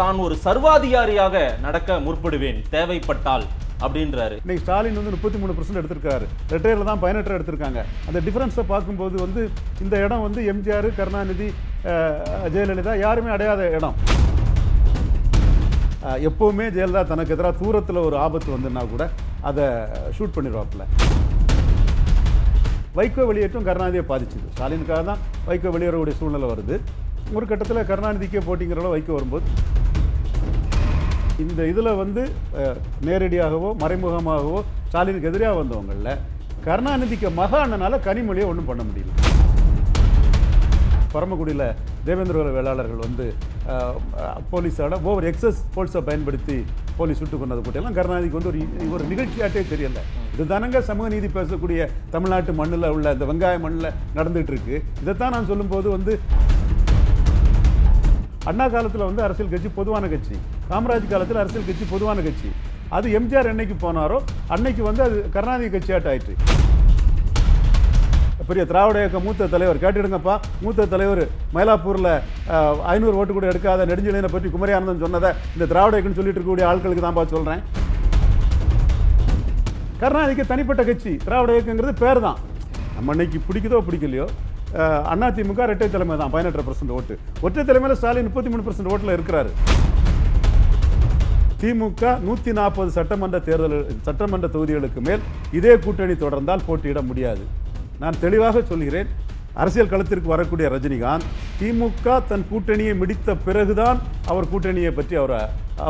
தான் ஒரு சர்வாதிகாரியாக நடக்க முற்படுவேன் தேவைப்பட்டால் அப்படின்றாரு இன்னைக்கு ஸ்டாலின் வந்து முப்பத்தி மூணு பர்சன்ட் எடுத்திருக்காரு ரிட்டையர்ல தான் பதினெட்டு எடுத்திருக்காங்க அந்த டிஃபரன்ஸை பார்க்கும்போது வந்து இந்த இடம் வந்து எம்ஜிஆர் கருணாநிதி ஜெயலலிதா யாருமே அடையாத இடம் எப்போவுமே ஜெயலலிதா தனக்கு எதிராக தூரத்தில் ஒரு ஆபத்து வந்துன்னா கூட அதை ஷூட் பண்ணிடுவாப்பில்ல வைகோ வெளியேற்றம் கருணாநிதியை பாதிச்சுது ஸ்டாலினுக்காக தான் வைகோ வெளியேறக்கூடிய சூழ்நிலை வருது ஒரு கட்டத்தில் கருணாநிதிக்கே போட்டிங்கிறளவு வைகோ வரும்போது இந்த இதில் வந்து நேரடியாகவோ மறைமுகமாகவோ ஸ்டாலினுக்கு எதிராக வந்தவங்களில் கருணாநிதிக்கு அண்ணனால் கனிமொழியை ஒன்றும் பண்ண முடியல பரமக்குடியில் தேவேந்திர வேளாளர்கள் வந்து போலீஸோட ஓவர் எக்ஸஸ் போலீஸை பயன்படுத்தி போலீஸ் சுட்டு கொண்டது கூட்டம் கருணாநிதிக்கு வந்து ஒரு ஒரு நிகழ்ச்சியாட்டே தெரியல இதுதானங்க சமூக நீதி பேசக்கூடிய தமிழ்நாட்டு மண்ணில் உள்ள இந்த வெங்காய மண்ணில் நடந்துகிட்டு இருக்கு இதைத்தான் நான் சொல்லும்போது வந்து அண்ணா காலத்தில் வந்து அரசியல் கட்சி பொதுவான கட்சி காமராஜ் காலத்தில் அரசியல் கட்சி பொதுவான கட்சி அது எம்ஜிஆர் என்னைக்கு போனாரோ அன்னைக்கு வந்து அது கருணாநிதி கட்சியாட்ட ஆயிற்று பெரிய திராவிட இயக்க மூத்த தலைவர் கேட்டுடுங்கப்பா மூத்த தலைவர் மயிலாப்பூரில் ஐநூறு ஓட்டு கூட எடுக்காத நெடுஞ்செழியனை பற்றி குமரியானந்தன் சொன்னதை இந்த திராவிட இயக்கம் சொல்லிட்டு இருக்கக்கூடிய ஆட்களுக்கு தான்ப்பா சொல்கிறேன் கருணாநிதிக்கு தனிப்பட்ட கட்சி திராவிட இயக்கங்கிறது பேர் தான் நம்ம அன்னைக்கு பிடிக்குதோ பிடிக்கலையோ அதிமுக இரட்டை தலைமை தான் பதினெட்டு பர்சன்ட் ஓட்டு ஒற்றை தலைமையில் ஸ்டாலின் முப்பத்தி மூணு பர்சன்ட் ஓட்டில் இருக்கிறாரு திமுக நூற்றி நாற்பது சட்டமன்ற தேர்தல் சட்டமன்ற தொகுதிகளுக்கு மேல் இதே கூட்டணி தொடர்ந்தால் போட்டியிட முடியாது நான் தெளிவாக சொல்கிறேன் அரசியல் களத்திற்கு வரக்கூடிய ரஜினிகாந்த் திமுக தன் கூட்டணியை முடித்த பிறகுதான் அவர் கூட்டணியை பற்றி அவரை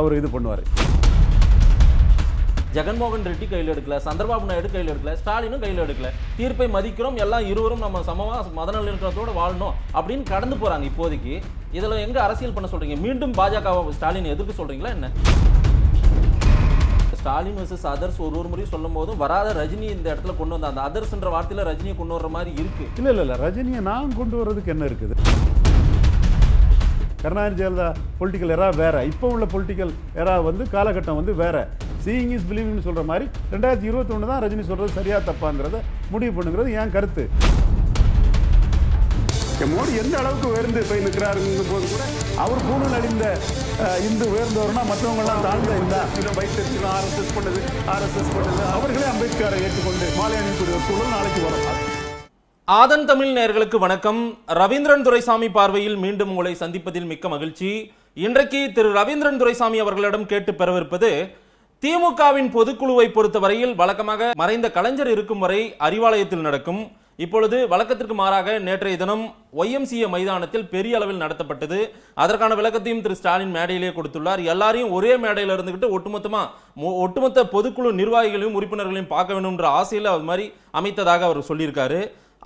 அவர் இது பண்ணுவார் ஜெகன்மோகன் ரெட்டி கையில் எடுக்கல சந்திரபாபு நாயுடு கையில் எடுக்கல ஸ்டாலினும் கையில் எடுக்கல தீர்ப்பை மதிக்கிறோம் எல்லாம் இருவரும் நம்ம சமமாக மதநலத்தோடு வாழணும் அப்படின்னு கடந்து போகிறாங்க இப்போதைக்கு இதில் எங்கே அரசியல் பண்ண சொல்கிறீங்க மீண்டும் பாஜகவை ஸ்டாலின் எதிர்க்க சொல்கிறீங்களா என்ன ஸ்டாலின் வர்சஸ் அதர்ஸ் ஒரு ஒரு முறையும் சொல்லும் போதும் வராத ரஜினி இந்த இடத்துல கொண்டு வந்த அந்த அதர்ஸ்ன்ற வார்த்தையில ரஜினியை கொண்டு வர மாதிரி இருக்கு இல்ல இல்ல இல்ல ரஜினியை நான் கொண்டு வர்றதுக்கு என்ன இருக்குது கருணாநிதி ஜெயலலிதா பொலிட்டிக்கல் எரா வேற இப்போ உள்ள பொலிட்டிக்கல் எரா வந்து காலகட்டம் வந்து வேற சீயிங் இஸ் பிலீவிங்னு சொல்கிற மாதிரி ரெண்டாயிரத்தி இருபத்தொன்று தான் ரஜினி சொல்கிறது சரியாக தப்பாங்கிறத முடிவு பண்ணுங்கிறது என் கருத்து மோடி எந்த அளவுக்கு உயர்ந்து போய் நிற்கிறாருங்கும் போது கூட அவர் பூணல் அடிந்த இந்து உயர்ந்தவர்னா மற்றவங்கெல்லாம் தாழ்ந்த இந்தா இன்னும் வைத்திருக்கலாம் ஆர்எஸ்எஸ் பண்ணது ஆர்எஸ்எஸ் பண்ணது அவர்களே அம்பேத்கரை ஏற்றுக்கொண்டு மாலை அணிக்கூடிய சூழல் நாளைக்கு வரலாம் ஆதன் தமிழ் நேர்களுக்கு வணக்கம் ரவீந்திரன் துரைசாமி பார்வையில் மீண்டும் உங்களை சந்திப்பதில் மிக்க மகிழ்ச்சி இன்றைக்கு திரு ரவீந்திரன் துரைசாமி அவர்களிடம் கேட்டு பெறவிருப்பது திமுகவின் பொதுக்குழுவை பொறுத்தவரையில் வழக்கமாக மறைந்த கலைஞர் இருக்கும் வரை அறிவாலயத்தில் நடக்கும் இப்பொழுது வழக்கத்திற்கு மாறாக நேற்றைய தினம் ஒய்எம்சிஏ மைதானத்தில் பெரிய அளவில் நடத்தப்பட்டது அதற்கான விளக்கத்தையும் திரு ஸ்டாலின் மேடையிலேயே கொடுத்துள்ளார் எல்லாரையும் ஒரே மேடையில் இருந்துகிட்டு ஒட்டுமொத்தமாக ஒட்டுமொத்த பொதுக்குழு நிர்வாகிகளையும் உறுப்பினர்களையும் பார்க்க வேண்டும் என்ற ஆசையில் அது மாதிரி அமைத்ததாக அவர் சொல்லியிருக்காரு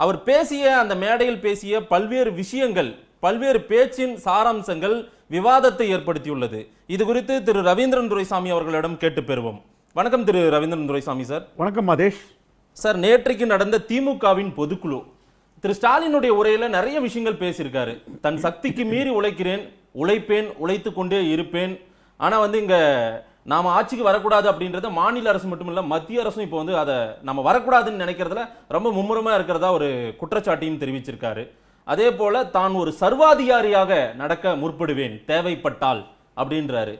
அவர் பேசிய அந்த மேடையில் பேசிய பல்வேறு விஷயங்கள் பல்வேறு பேச்சின் சாராம்சங்கள் விவாதத்தை ஏற்படுத்தியுள்ளது இது குறித்து திரு ரவீந்திரன் துரைசாமி அவர்களிடம் கேட்டு பெறுவோம் வணக்கம் திரு ரவீந்திரன் துரைசாமி சார் வணக்கம் மதேஷ் சார் நேற்றைக்கு நடந்த திமுகவின் பொதுக்குழு திரு ஸ்டாலினுடைய உரையில நிறைய விஷயங்கள் பேசியிருக்காரு தன் சக்திக்கு மீறி உழைக்கிறேன் உழைப்பேன் உழைத்து கொண்டே இருப்பேன் ஆனா வந்து இங்க நாம ஆட்சிக்கு வரக்கூடாது அப்படின்றத மாநில அரசு மட்டும் இல்ல மத்திய அரசும் இப்போ வந்து அதை நம்ம வரக்கூடாதுன்னு நினைக்கிறதுல ரொம்ப மும்முரமா இருக்கிறதா ஒரு குற்றச்சாட்டையும் தெரிவிச்சிருக்காரு அதே போல தான் ஒரு சர்வாதிகாரியாக நடக்க முற்படுவேன் தேவைப்பட்டால் அப்படின்றாரு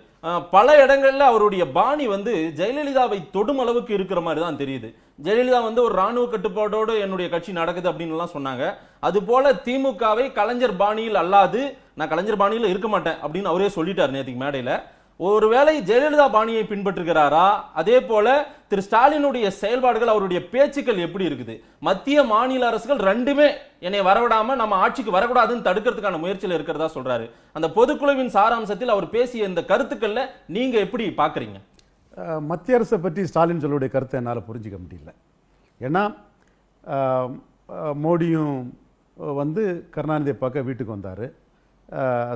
பல இடங்களில் அவருடைய பாணி வந்து ஜெயலலிதாவை தொடும் அளவுக்கு இருக்கிற மாதிரி தான் தெரியுது ஜெயலலிதா வந்து ஒரு ராணுவ கட்டுப்பாட்டோடு என்னுடைய கட்சி நடக்குது அப்படின்லாம் சொன்னாங்க போல திமுகவை கலைஞர் பாணியில் அல்லாது நான் கலைஞர் பாணியில் இருக்க மாட்டேன் அப்படின்னு அவரே சொல்லிட்டார் நேற்றுக்கு மேடையில் ஒருவேளை ஜெயலலிதா பாணியை பின்பற்றுகிறாரா அதே போல திரு ஸ்டாலினுடைய செயல்பாடுகள் அவருடைய பேச்சுக்கள் எப்படி இருக்குது மத்திய மாநில அரசுகள் ரெண்டுமே என்னை வரவிடாம நம்ம ஆட்சிக்கு வரக்கூடாதுன்னு தடுக்கிறதுக்கான முயற்சியில் இருக்கிறதா சொல்றாரு அந்த பொதுக்குழுவின் சாராம்சத்தில் அவர் பேசிய இந்த கருத்துக்கள்ல நீங்க எப்படி பாக்குறீங்க மத்திய அரசை பற்றி ஸ்டாலின் சொல்லுடைய கருத்தை என்னால் புரிஞ்சிக்க முடியல ஏன்னா மோடியும் வந்து கருணாநிதியை பார்க்க வீட்டுக்கு வந்தார்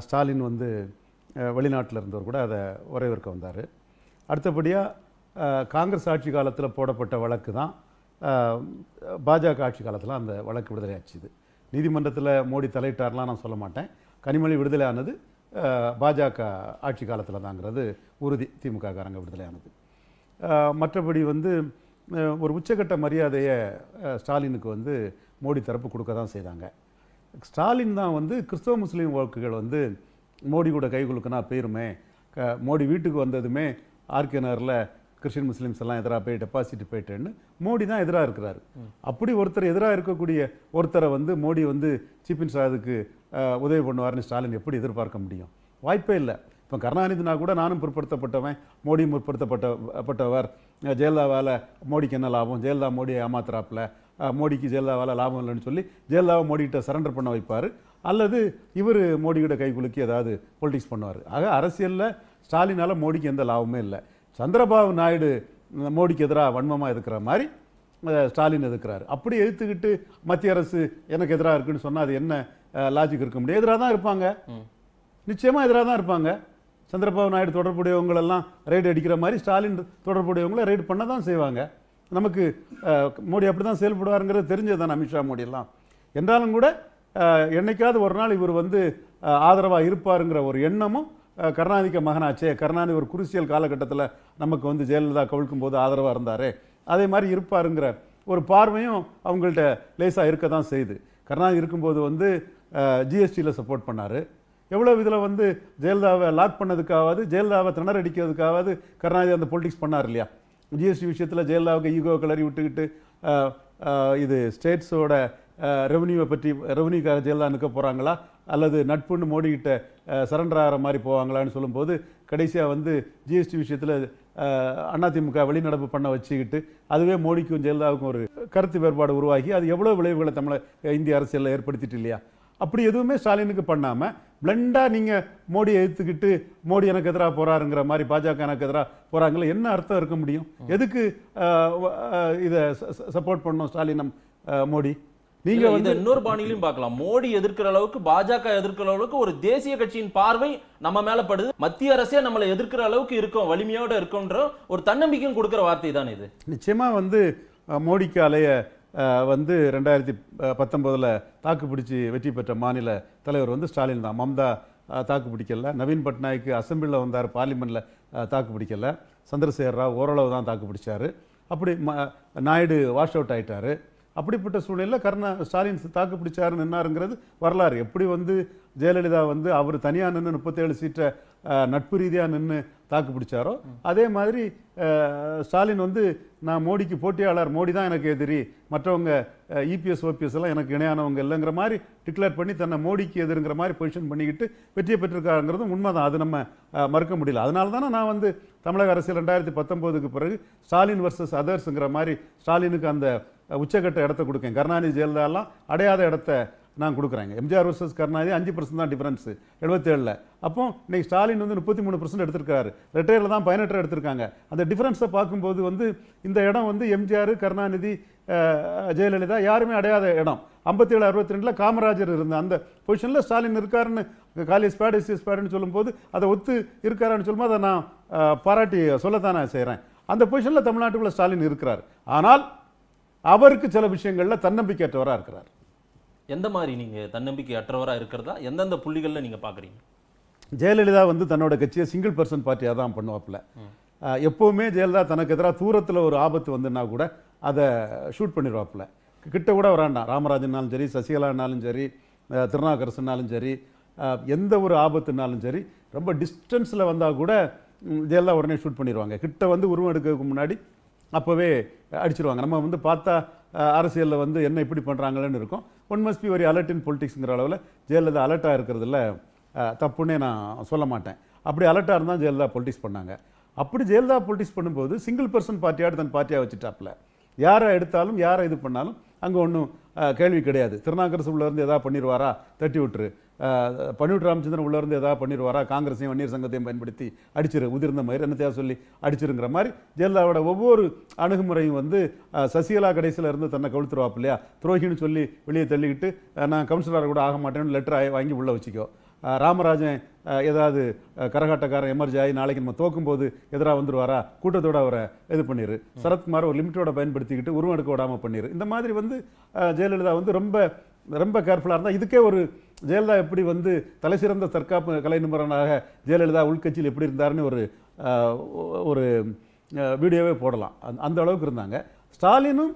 ஸ்டாலின் வந்து வெளிநாட்டில் இருந்தவர் கூட அதை வரவேற்க வந்தார் அடுத்தபடியாக காங்கிரஸ் ஆட்சி காலத்தில் போடப்பட்ட வழக்கு தான் பாஜக ஆட்சி காலத்தில் அந்த வழக்கு விடுதலை ஆச்சுது நீதிமன்றத்தில் மோடி தலையிட்டார்லாம் நான் சொல்ல மாட்டேன் கனிமொழி விடுதலை ஆனது பாஜக ஆட்சி காலத்தில் தாங்கிறது உறுதி திமுக காரங்க விடுதலையானது மற்றபடி வந்து ஒரு உச்சகட்ட மரியாதையை ஸ்டாலினுக்கு வந்து மோடி தரப்பு கொடுக்க தான் செய்தாங்க ஸ்டாலின் தான் வந்து கிறிஸ்தவ முஸ்லீம் வழக்குகள் வந்து மோடி கூட கை குலுக்குனா போயிருமே க மோடி வீட்டுக்கு வந்ததுமே ஆர்கே நகரில் கிறிஸ்டின் முஸ்லீம்ஸ் எல்லாம் எதிராக போய் டெபாசிட் போயிட்டேன்னு மோடி தான் எதிராக இருக்கிறாரு அப்படி ஒருத்தர் எதிராக இருக்கக்கூடிய ஒருத்தரை வந்து மோடி வந்து சீஃப் மினிஸ்டர் அதுக்கு உதவி பண்ணுவார்னு ஸ்டாலின் எப்படி எதிர்பார்க்க முடியும் வாய்ப்பே இல்லை இப்போ கருணாநிதினா கூட நானும் பிற்படுத்தப்பட்டவன் மோடி முற்படுத்தப்பட்ட பட்டவர் ஜெயலலிதாவால் மோடிக்கு என்ன லாபம் ஜெயலலிதா மோடியை ஏமாத்துறாப்பில் மோடிக்கு ஜெயலலிதாவால் லாபம் இல்லைன்னு சொல்லி ஜெயலலிதாவை மோடிகிட்ட சரண்டர் பண்ண வைப்பார் அல்லது இவர் மோடிகிட்ட கை குலுக்கி ஏதாவது பொலிட்டிக்ஸ் பண்ணுவார் ஆக அரசியலில் ஸ்டாலினால் மோடிக்கு எந்த லாபமே இல்லை சந்திரபாபு நாயுடு மோடிக்கு எதிராக வன்மமாக இருக்கிற மாதிரி ஸ்டாலின் எதுக்கிறார் அப்படி எதிர்த்துக்கிட்டு மத்திய அரசு எனக்கு எதிராக இருக்குன்னு சொன்னால் அது என்ன லாஜிக் இருக்க முடியும் எதிராக தான் இருப்பாங்க நிச்சயமாக எதிராக தான் இருப்பாங்க சந்திரபாபு நாயுடு தொடர்புடையவங்களெல்லாம் ரைடு அடிக்கிற மாதிரி ஸ்டாலின் தொடர்புடையவங்கள ரைடு பண்ண தான் செய்வாங்க நமக்கு மோடி அப்படி தான் செயல்படுவாருங்கிறது தெரிஞ்சது தான் அமித்ஷா மோடியெல்லாம் என்றாலும் கூட என்னைக்காவது ஒரு நாள் இவர் வந்து ஆதரவாக இருப்பாருங்கிற ஒரு எண்ணமும் கருணாநிதிக்கு மகனாச்சே கருணாநிதி ஒரு குருசியல் காலகட்டத்தில் நமக்கு வந்து ஜெயலலிதா கவிழ்க்கும் போது ஆதரவாக இருந்தார் அதே மாதிரி இருப்பாருங்கிற ஒரு பார்வையும் அவங்கள்ட்ட லேசாக இருக்க தான் செய்யுது கருணாநிதி இருக்கும்போது வந்து ஜிஎஸ்டியில் சப்போர்ட் பண்ணார் எவ்வளோ இதில் வந்து ஜெயலலிதாவை லாக் பண்ணதுக்காவது ஜெயலலிதாவை திணறடிக்கிறதுக்காவது கருணாநிதி அந்த பொலிட்டிக்ஸ் பண்ணார் இல்லையா ஜிஎஸ்டி விஷயத்தில் ஜெயலலிதாவுக்கு ஈகோ கிளறி விட்டுக்கிட்டு இது ஸ்டேட்ஸோட ரெவன்யூவை பற்றி ரெவன்யூக்காக ஜெயலலிதா நிற்க போகிறாங்களா அல்லது நட்புன்னு மோடிக்கிட்ட சரண்டர் ஆகிற மாதிரி போவாங்களான்னு சொல்லும்போது கடைசியாக வந்து ஜிஎஸ்டி விஷயத்தில் அதிமுக வெளிநடப்பு பண்ண வச்சுக்கிட்டு அதுவே மோடிக்கும் ஜெயலலிதாவுக்கும் ஒரு கருத்து வேறுபாடு உருவாகி அது எவ்வளோ விளைவுகளை தமிழ இந்திய அரசியலில் ஏற்படுத்திட்டு இல்லையா அப்படி எதுவுமே ஸ்டாலினுக்கு பண்ணாமல் பிளண்டாக நீங்கள் மோடியை எடுத்துக்கிட்டு மோடி எனக்கு எதிராக போகிறாருங்கிற மாதிரி பாஜக எனக்கு எதிராக போகிறாங்களே என்ன அர்த்தம் இருக்க முடியும் எதுக்கு இதை சப்போர்ட் பண்ணோம் ஸ்டாலினம் மோடி நீங்க வந்து இன்னொரு பாணியிலும் பார்க்கலாம் மோடி எதிர்க்கிற அளவுக்கு பாஜக எதிர்க்கிற அளவுக்கு ஒரு தேசிய கட்சியின் பார்வை நம்ம மேல படுது மத்திய அரசே நம்மளை எதிர்க்கிற அளவுக்கு இருக்கும் வலிமையோட இருக்கும்ன்ற ஒரு தன்னம்பிக்கையும் கொடுக்கிற வார்த்தை தான் இது நிச்சயமா வந்து மோடிக்கு அலைய வந்து ரெண்டாயிரத்தி பத்தொம்போதில் தாக்கு பிடிச்சி வெற்றி பெற்ற மாநில தலைவர் வந்து ஸ்டாலின் தான் மம்தா தாக்கு பிடிக்கல நவீன் பட்நாயக்கு அசம்பிளியில் வந்தார் பார்லிமெண்ட்டில் தாக்கு பிடிக்கல சந்திரசேகர் ராவ் ஓரளவு தான் தாக்கு பிடிச்சார் அப்படி நாயுடு வாஷ் அவுட் ஆகிட்டார் அப்படிப்பட்ட சூழ்நிலையில் கருணா ஸ்டாலின் தாக்கு பிடிச்சாரு நின்னாருங்கிறது வரலாறு எப்படி வந்து ஜெயலலிதா வந்து அவர் தனியாக நின்று முப்பத்தேழு சீட்டை நட்பு ரீதியாக நின்று தாக்கு பிடிச்சாரோ அதே மாதிரி ஸ்டாலின் வந்து நான் மோடிக்கு போட்டியாளர் மோடி தான் எனக்கு எதிரி மற்றவங்க இபிஎஸ் ஓபிஎஸ் எல்லாம் எனக்கு இணையானவங்க இல்லைங்கிற மாதிரி டிக்ளேர் பண்ணி தன்னை மோடிக்கு எதிருங்கிற மாதிரி பொசிஷன் பண்ணிக்கிட்டு வெற்றியை பெற்றிருக்காங்கிறதும் உண்மைதான் அது நம்ம மறுக்க முடியல அதனால தானே நான் வந்து தமிழக அரசியல் ரெண்டாயிரத்தி பத்தொம்போதுக்கு பிறகு ஸ்டாலின் வர்சஸ் அதர்ஸுங்கிற மாதிரி ஸ்டாலினுக்கு அந்த உச்சக்கட்ட இடத்த கொடுக்கேன் கருணாநிதி ஜெயலலிதாலாம் அடையாத இடத்த நான் கொடுக்குறாங்க எம்ஜிஆர் வர்சஸ் கருணாநிதி அஞ்சு பர்சன்ட் தான் டிஃபரன்ஸு எழுபத்தேழில் அப்போ இன்னைக்கு ஸ்டாலின் வந்து முப்பத்தி மூணு பர்சன்ட் எடுத்திருக்காரு ரிட்டையரில் தான் பதினெட்டு எடுத்திருக்காங்க அந்த டிஃபரன்ஸை பார்க்கும்போது வந்து இந்த இடம் வந்து எம்ஜிஆர் கருணாநிதி ஜெயலலிதா யாருமே அடையாத இடம் ஐம்பத்தி ஏழு அறுபத்தி ரெண்டில் காமராஜர் இருந்த அந்த பொசிஷனில் ஸ்டாலின் இருக்காருன்னு காலி ஸ்பேடு சி ஸ்பேடுன்னு சொல்லும்போது அதை ஒத்து இருக்காருன்னு சொல்லும்போது அதை நான் பாராட்டி சொல்லத்தான் நான் செய்கிறேன் அந்த பொசிஷனில் தமிழ்நாட்டுக்குள்ளே ஸ்டாலின் இருக்கிறார் ஆனால் அவருக்கு சில விஷயங்களில் தன்னம்பிக்கையற்றவராக இருக்கிறார் எந்த மாதிரி நீங்கள் தன்னம்பிக்கை அற்றவராக இருக்கிறதா எந்தெந்த புள்ளிகளில் நீங்கள் பார்க்குறீங்க ஜெயலலிதா வந்து தன்னோட கட்சியை சிங்கிள் பர்சன் பார்ட்டியாக தான் பண்ணுவாப்பில் எப்போவுமே ஜெயலலிதா தனக்கு எதிராக தூரத்தில் ஒரு ஆபத்து வந்துன்னா கூட அதை ஷூட் பண்ணிடுவாப்பில் கிட்ட கூட வராண்டாம் ராமராஜனாலும் சரி சசிகலானாலும் சரி திருநாகரசனாலும் சரி எந்த ஒரு ஆபத்துனாலும் சரி ரொம்ப டிஸ்டன்ஸில் வந்தால் கூட ஜெயலலிதா உடனே ஷூட் பண்ணிடுவாங்க கிட்ட வந்து உருவம் எடுக்கிறதுக்கு முன்னாடி அப்போவே அடிச்சிருவாங்க நம்ம வந்து பார்த்தா அரசியலில் வந்து என்ன இப்படி பண்ணுறாங்களேன்னு இருக்கும் ஒன் மஸ்ட் பி ஒரு அலர்ட் இன் பொலிட்டிக்ஸுங்கிற அளவில் ஜெயலலிதா அலர்ட்டாக இருக்கிறதுல தப்புன்னே நான் சொல்ல மாட்டேன் அப்படி அலர்ட்டாக இருந்தால் ஜெயலலிதா பொலிட்டிக்ஸ் பண்ணாங்க அப்படி ஜெயலலிதா பொலிட்டிக்ஸ் பண்ணும்போது சிங்கிள் பர்சன் பார்ட்டியாக தன் பார்ட்டியாக வச்சுட்டாப்ல யாரை எடுத்தாலும் யாரை இது பண்ணாலும் அங்கே ஒன்றும் கேள்வி கிடையாது திருநாக்கரசு உள்ளேருந்து எதாவது பண்ணிடுவாரா தட்டி விட்டுரு பன்னீர் ராமச்சந்திரன் உள்ளேருந்து ஏதாவது பண்ணிடுவாரா காங்கிரஸையும் வன்னியர் சங்கத்தையும் பயன்படுத்தி அடிச்சிரு உதிர்ந்த மாதிரி என்னத்தையா சொல்லி அடிச்சிருங்கிற மாதிரி ஜெயலலிதாவோட ஒவ்வொரு அணுகுமுறையும் வந்து சசிகலா கடைசியில் இருந்து தன்னை கவுழ்த்துருவாப்பு இல்லையா துரோகின்னு சொல்லி வெளியே தள்ளிக்கிட்டு நான் கவுன்சிலராக கூட ஆக மாட்டேன்னு லெட்டர் வாங்கி உள்ளே வச்சுக்கோ ராமராஜன் ஏதாவது கரகாட்டக்காரன் எமர்ஜி ஆகி நாளைக்கு நம்ம தோக்கும் போது எதிராக வந்துடுவாரா கூட்டத்தோடு அவரை இது பண்ணிடு சரத்குமார் ஒரு லிமிட்டோட பயன்படுத்திக்கிட்டு உருவம் எடுக்க விடாமல் பண்ணிடு இந்த மாதிரி வந்து ஜெயலலிதா வந்து ரொம்ப ரொம்ப கேர்ஃபுல்லாக இருந்தால் இதுக்கே ஒரு ஜெயலலிதா எப்படி வந்து தலை சிறந்த தற்காப்பு கலை நிபுணராக ஜெயலலிதா உள்கட்சியில் எப்படி இருந்தார்னு ஒரு ஒரு வீடியோவே போடலாம் அந்த அளவுக்கு இருந்தாங்க ஸ்டாலினும்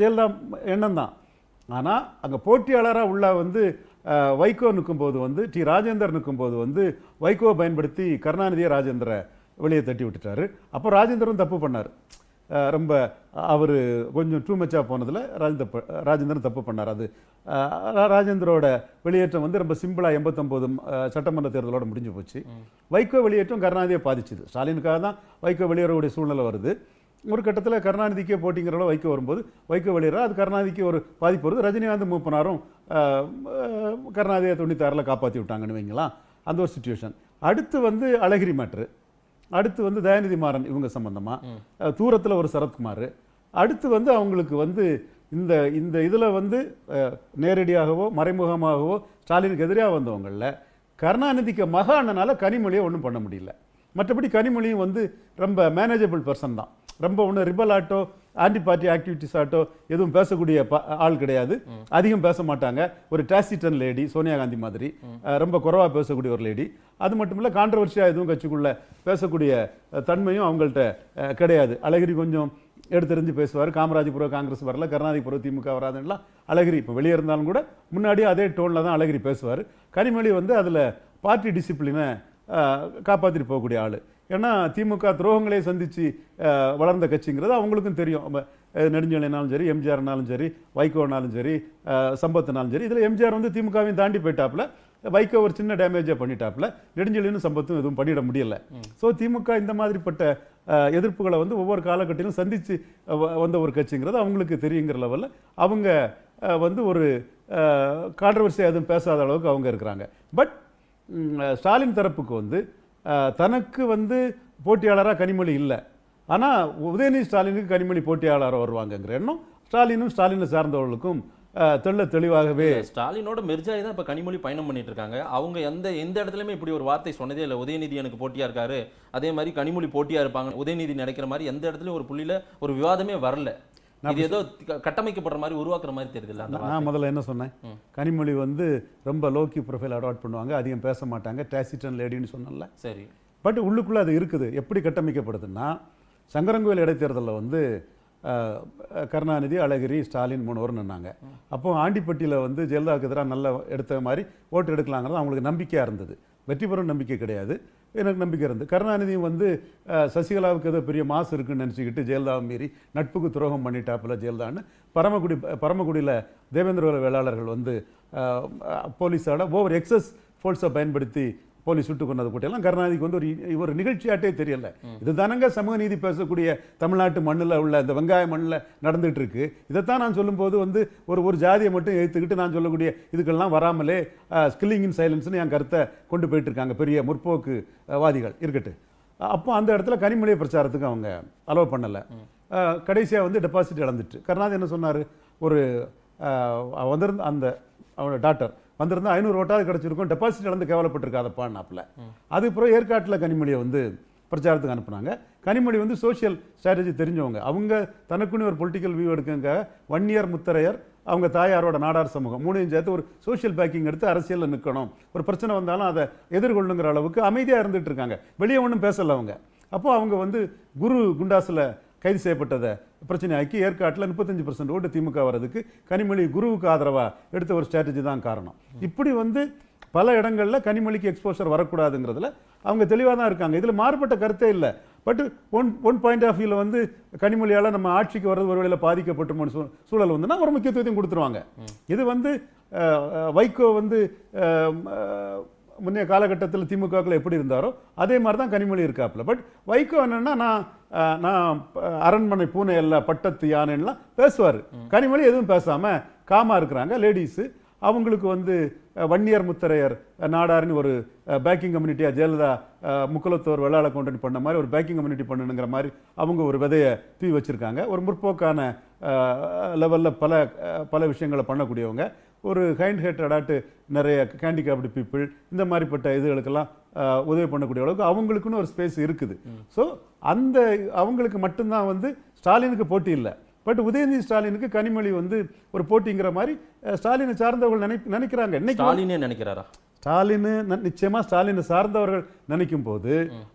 ஜெயலலிதா எண்ணம் தான் ஆனால் அங்கே போட்டியாளராக உள்ள வந்து வைகோ நிற்கும்போது வந்து டி ராஜேந்தர் நிற்கும்போது வந்து வைகோவை பயன்படுத்தி கருணாநிதியை ராஜேந்திர வெளியே தட்டி விட்டுட்டாரு அப்போ ராஜேந்திரன் தப்பு பண்ணார் ரொம்ப அவர் கொஞ்சம் டூ மச்சாக போனதில் ராஜேந்திர ராஜேந்திரன் தப்பு பண்ணார் அது ராஜேந்திரோட வெளியேற்றம் வந்து ரொம்ப சிம்பிளாக எண்பத்தொம்போது சட்டமன்ற தேர்தலோடு முடிஞ்சு போச்சு வைகோ வெளியேற்றம் கருணாநிதியை பாதிச்சுது ஸ்டாலினுக்காக தான் வைகோ வெளியேறக்கூடிய சூழ்நிலை வருது ஒரு கட்டத்தில் கருணாநிதிக்கே அளவு வைக்க வரும்போது வைக்க வெளியேறா அது கருணாநிதிக்கு ஒரு பாதிப்பு வருது ரஜினிகாந்த் மூப்பனாரும் கருணாநிதியை தொண்ணூத்தாறில் காப்பாற்றி விட்டாங்கன்னு வைங்களா அந்த ஒரு சுச்சுவேஷன் அடுத்து வந்து அழகிரி மேட்ரு அடுத்து வந்து தயாநிதி மாறன் இவங்க சம்பந்தமா தூரத்தில் ஒரு சரத்குமார் அடுத்து வந்து அவங்களுக்கு வந்து இந்த இந்த இதில் வந்து நேரடியாகவோ மறைமுகமாகவோ ஸ்டாலினுக்கு எதிராக வந்தவங்களில் கருணாநிதிக்கு மகாணனால கனிமொழியை ஒன்றும் பண்ண முடியல மற்றபடி கனிமொழியும் வந்து ரொம்ப மேனேஜபிள் பர்சன் தான் ரொம்ப ஒன்றும் ரிபல் ஆட்டோ ஆன்டி பார்ட்டி ஆக்டிவிட்டிஸ் ஆட்டோ எதுவும் பேசக்கூடிய ஆள் கிடையாது அதிகம் பேச மாட்டாங்க ஒரு டாசிட்டன் லேடி சோனியா காந்தி மாதிரி ரொம்ப குறவாக பேசக்கூடிய ஒரு லேடி அது மட்டும் இல்லை கான்ட்ரவர்ஷியாக எதுவும் கட்சிக்குள்ள பேசக்கூடிய தன்மையும் அவங்கள்ட்ட கிடையாது அழகிரி கொஞ்சம் எடுத்தெறிஞ்சு பேசுவார் காமராஜபுரம் காங்கிரஸ் வரல கருணாதிபுரம் திமுக வராதுலாம் அழகிரி இப்போ வெளியே இருந்தாலும் கூட முன்னாடி அதே டோனில் தான் அழகிரி பேசுவார் கனிமொழி வந்து அதில் பார்ட்டி டிசிப்ளினை காப்பாற்றிட்டு போகக்கூடிய ஆள் ஏன்னா திமுக துரோகங்களை சந்தித்து வளர்ந்த கட்சிங்கிறது அவங்களுக்கும் தெரியும் நெடுஞ்செழினாலும் சரி எம்ஜிஆர்னாலும் சரி வைகோனாலும் சரி சம்பத்துனாலும் சரி இதில் எம்ஜிஆர் வந்து திமுகவையும் தாண்டி போயிட்டாப்புல வைகோ ஒரு சின்ன டேமேஜாக பண்ணிட்டாப்புல நெடுஞ்சலினும் சம்பத்தும் எதுவும் பண்ணிட முடியல ஸோ திமுக இந்த மாதிரிப்பட்ட எதிர்ப்புகளை வந்து ஒவ்வொரு காலகட்டத்திலும் சந்தித்து வந்த ஒரு கட்சிங்கிறது அவங்களுக்கு தெரியுங்கிற லெவலில் அவங்க வந்து ஒரு கான்ட்ரவர்சி எதுவும் பேசாத அளவுக்கு அவங்க இருக்கிறாங்க பட் ஸ்டாலின் தரப்புக்கு வந்து தனக்கு வந்து போட்டியாளராக கனிமொழி இல்லை ஆனால் உதயநிதி ஸ்டாலினுக்கு கனிமொழி போட்டியாளராக வருவாங்கங்கிற எண்ணம் ஸ்டாலினும் ஸ்டாலினை சார்ந்தவர்களுக்கும் தெள்ள தெளிவாகவே ஸ்டாலினோட மெர்ஜாய் தான் இப்போ கனிமொழி பயணம் பண்ணிட்டு இருக்காங்க அவங்க எந்த எந்த இடத்துலையுமே இப்படி ஒரு வார்த்தை சொன்னதே இல்லை உதயநிதி எனக்கு போட்டியா இருக்காரு அதே மாதிரி கனிமொழி போட்டியா இருப்பாங்க உதயநிதி நினைக்கிற மாதிரி எந்த இடத்துலையும் ஒரு புள்ளியில் ஒரு விவாதமே வரல இது ஏதோ கட்டமைக்கப்படுற மாதிரி உருவாக்குற மாதிரி தெரியுதுல்ல நான் முதல்ல என்ன சொன்னேன் கனிமொழி வந்து ரொம்ப லோக்கி ப்ரொஃபைல் அடாப்ட் பண்ணுவாங்க அதிகம் பேச மாட்டாங்க டேசிட்டன் லேடின்னு சொன்னல சரி பட் உள்ளுக்குள்ளே அது இருக்குது எப்படி கட்டமைக்கப்படுதுன்னா சங்கரங்கோயில் இடைத்தேர்தலில் வந்து கருணாநிதி அழகிரி ஸ்டாலின் மூணுவரும் நின்னாங்க அப்போ ஆண்டிப்பட்டியில் வந்து ஜெயலலிதாவுக்கு எதிராக நல்ல எடுத்த மாதிரி ஓட்டு எடுக்கலாங்கிறது அவங்களுக்கு நம்பிக்கையாக இருந்தது வெற்றி பெறும் நம்பிக்கை கிடையாது எனக்கு நம்பிக்கை இருந்து கருணாநிதியும் வந்து சசிகலாவுக்கு ஏதோ பெரிய மாசு இருக்குன்னு நினச்சிக்கிட்டு ஜெயலலிதாவை மீறி நட்புக்கு துரோகம் பண்ணிட்டாப்புல ஜெயலலிதான்னு பரமக்குடி பரமக்குடியில் தேவேந்திர வேளாளர்கள் வந்து போலீஸோட ஓவர் எக்ஸஸ் ஃபோர்ஸை பயன்படுத்தி போலீஸ் சுட்டு கொண்டது கூட்டையெல்லாம் கருணாநிதிக்கு வந்து ஒரு ஒரு நிகழ்ச்சியாட்டே தெரியல தானங்க சமூக நீதி பேசக்கூடிய தமிழ்நாட்டு மண்ணில் உள்ள இந்த வெங்காய மண்ணில் நடந்துட்டு இருக்கு இதைத்தான் நான் சொல்லும்போது வந்து ஒரு ஒரு ஜாதியை மட்டும் எடுத்துக்கிட்டு நான் சொல்லக்கூடிய இதுக்கெல்லாம் வராமலே ஸ்கில்லிங் இன் சைலன்ஸ்னு என் கருத்தை கொண்டு போயிட்டு இருக்காங்க பெரிய முற்போக்கு வாதிகள் இருக்கட்டு அப்போ அந்த இடத்துல கனிமொழி பிரச்சாரத்துக்கு அவங்க அலோவ் பண்ணலை கடைசியாக வந்து டெபாசிட் இழந்துட்டு கருணாநிதி என்ன சொன்னார் ஒரு வந்திருந்த அந்த அவனோட டாக்டர் வந்திருந்தால் ஐநூறு ஓட்டாவது கிடச்சிருக்கும் டெபாசிட் இழந்து கேவலப்பட்டிருக்காதப்பான்னாப்பில் அதுக்கப்புறம் ஏற்காட்டில் கனிமொழியை வந்து பிரச்சாரத்துக்கு அனுப்புனாங்க கனிமொழி வந்து சோசியல் ஸ்ட்ராட்டஜி தெரிஞ்சவங்க அவங்க தனக்குன்னு ஒரு பொலிட்டிக்கல் வியூ எடுக்கங்க வன்னியர் முத்தரையர் அவங்க தாயாரோட நாடார் சமூகம் மூணையும் சேர்த்து ஒரு சோஷியல் பேக்கிங் எடுத்து அரசியலில் நிற்கணும் ஒரு பிரச்சனை வந்தாலும் அதை எதிர்கொள்ளுங்கிற அளவுக்கு அமைதியாக இருந்துகிட்டு இருக்காங்க வெளியே ஒன்றும் பேசலை அவங்க அப்போது அவங்க வந்து குரு குண்டாஸில் கைது செய்யப்பட்டதை பிரச்சனையாக்கி ஏற்காட்டில் முப்பத்தஞ்சு பர்சன்ட் ஓட்டு திமுக வர்றதுக்கு கனிமொழி குருவுக்கு ஆதரவாக எடுத்த ஒரு ஸ்ட்ராட்டஜி தான் காரணம் இப்படி வந்து பல இடங்களில் கனிமொழிக்கு எக்ஸ்போஷர் வரக்கூடாதுங்கிறதுல அவங்க தெளிவாக தான் இருக்காங்க இதில் மாறுபட்ட கருத்தே இல்லை but one one point of வியூவில் வந்து கனிமொழியால் நம்ம ஆட்சிக்கு வர்றது ஒரு வேளையில் பாதிக்கப்பட்டுமோன்னு சூ சூழல் வந்துன்னா ஒரு முக்கியத்துவத்தையும் கொடுத்துருவாங்க இது வந்து வைகோ வந்து முன்னைய காலகட்டத்தில் திமுகவில் எப்படி இருந்தாரோ அதே மாதிரி தான் கனிமொழி இருக்காப்புல பட் வைகோ என்னென்னா நான் நான் அரண்மனை பூனை எல்லாம் பட்டத்து யானைலாம் பேசுவார் கனிமொழி எதுவும் பேசாமல் காமாக இருக்கிறாங்க லேடிஸு அவங்களுக்கு வந்து வன்னியர் முத்தரையர் நாடார்னு ஒரு பேக்கிங் கம்யூனிட்டியாக ஜெயலலிதா முக்குலத்தோர் வெள்ளாள கவுண்டனி பண்ண மாதிரி ஒரு பேக்கிங் கம்யூனிட்டி பண்ணணுங்கிற மாதிரி அவங்க ஒரு விதையை தூவி வச்சுருக்காங்க ஒரு முற்போக்கான லெவலில் பல பல விஷயங்களை பண்ணக்கூடியவங்க ஒரு கைண்ட் அடாட்டு நிறைய ஹேண்டிகேப்டு பீப்புள் இந்த மாதிரிப்பட்ட இதுகளுக்கெல்லாம் உதவி பண்ணக்கூடிய அளவுக்கு அவங்களுக்குன்னு ஒரு ஸ்பேஸ் இருக்குது ஸோ அந்த அவங்களுக்கு மட்டும்தான் வந்து ஸ்டாலினுக்கு போட்டி இல்லை பட் உதயநிதி ஸ்டாலினுக்கு கனிமொழி வந்து ஒரு போட்டிங்கிற மாதிரி ஸ்டாலினை சார்ந்தவர்கள் நினை நினைக்கிறாங்க இன்னைக்கு ஸ்டாலினே நினைக்கிறாரா ஸ்டாலின் நிச்சயமா ஸ்டாலினை சார்ந்தவர்கள் நினைக்கும் போது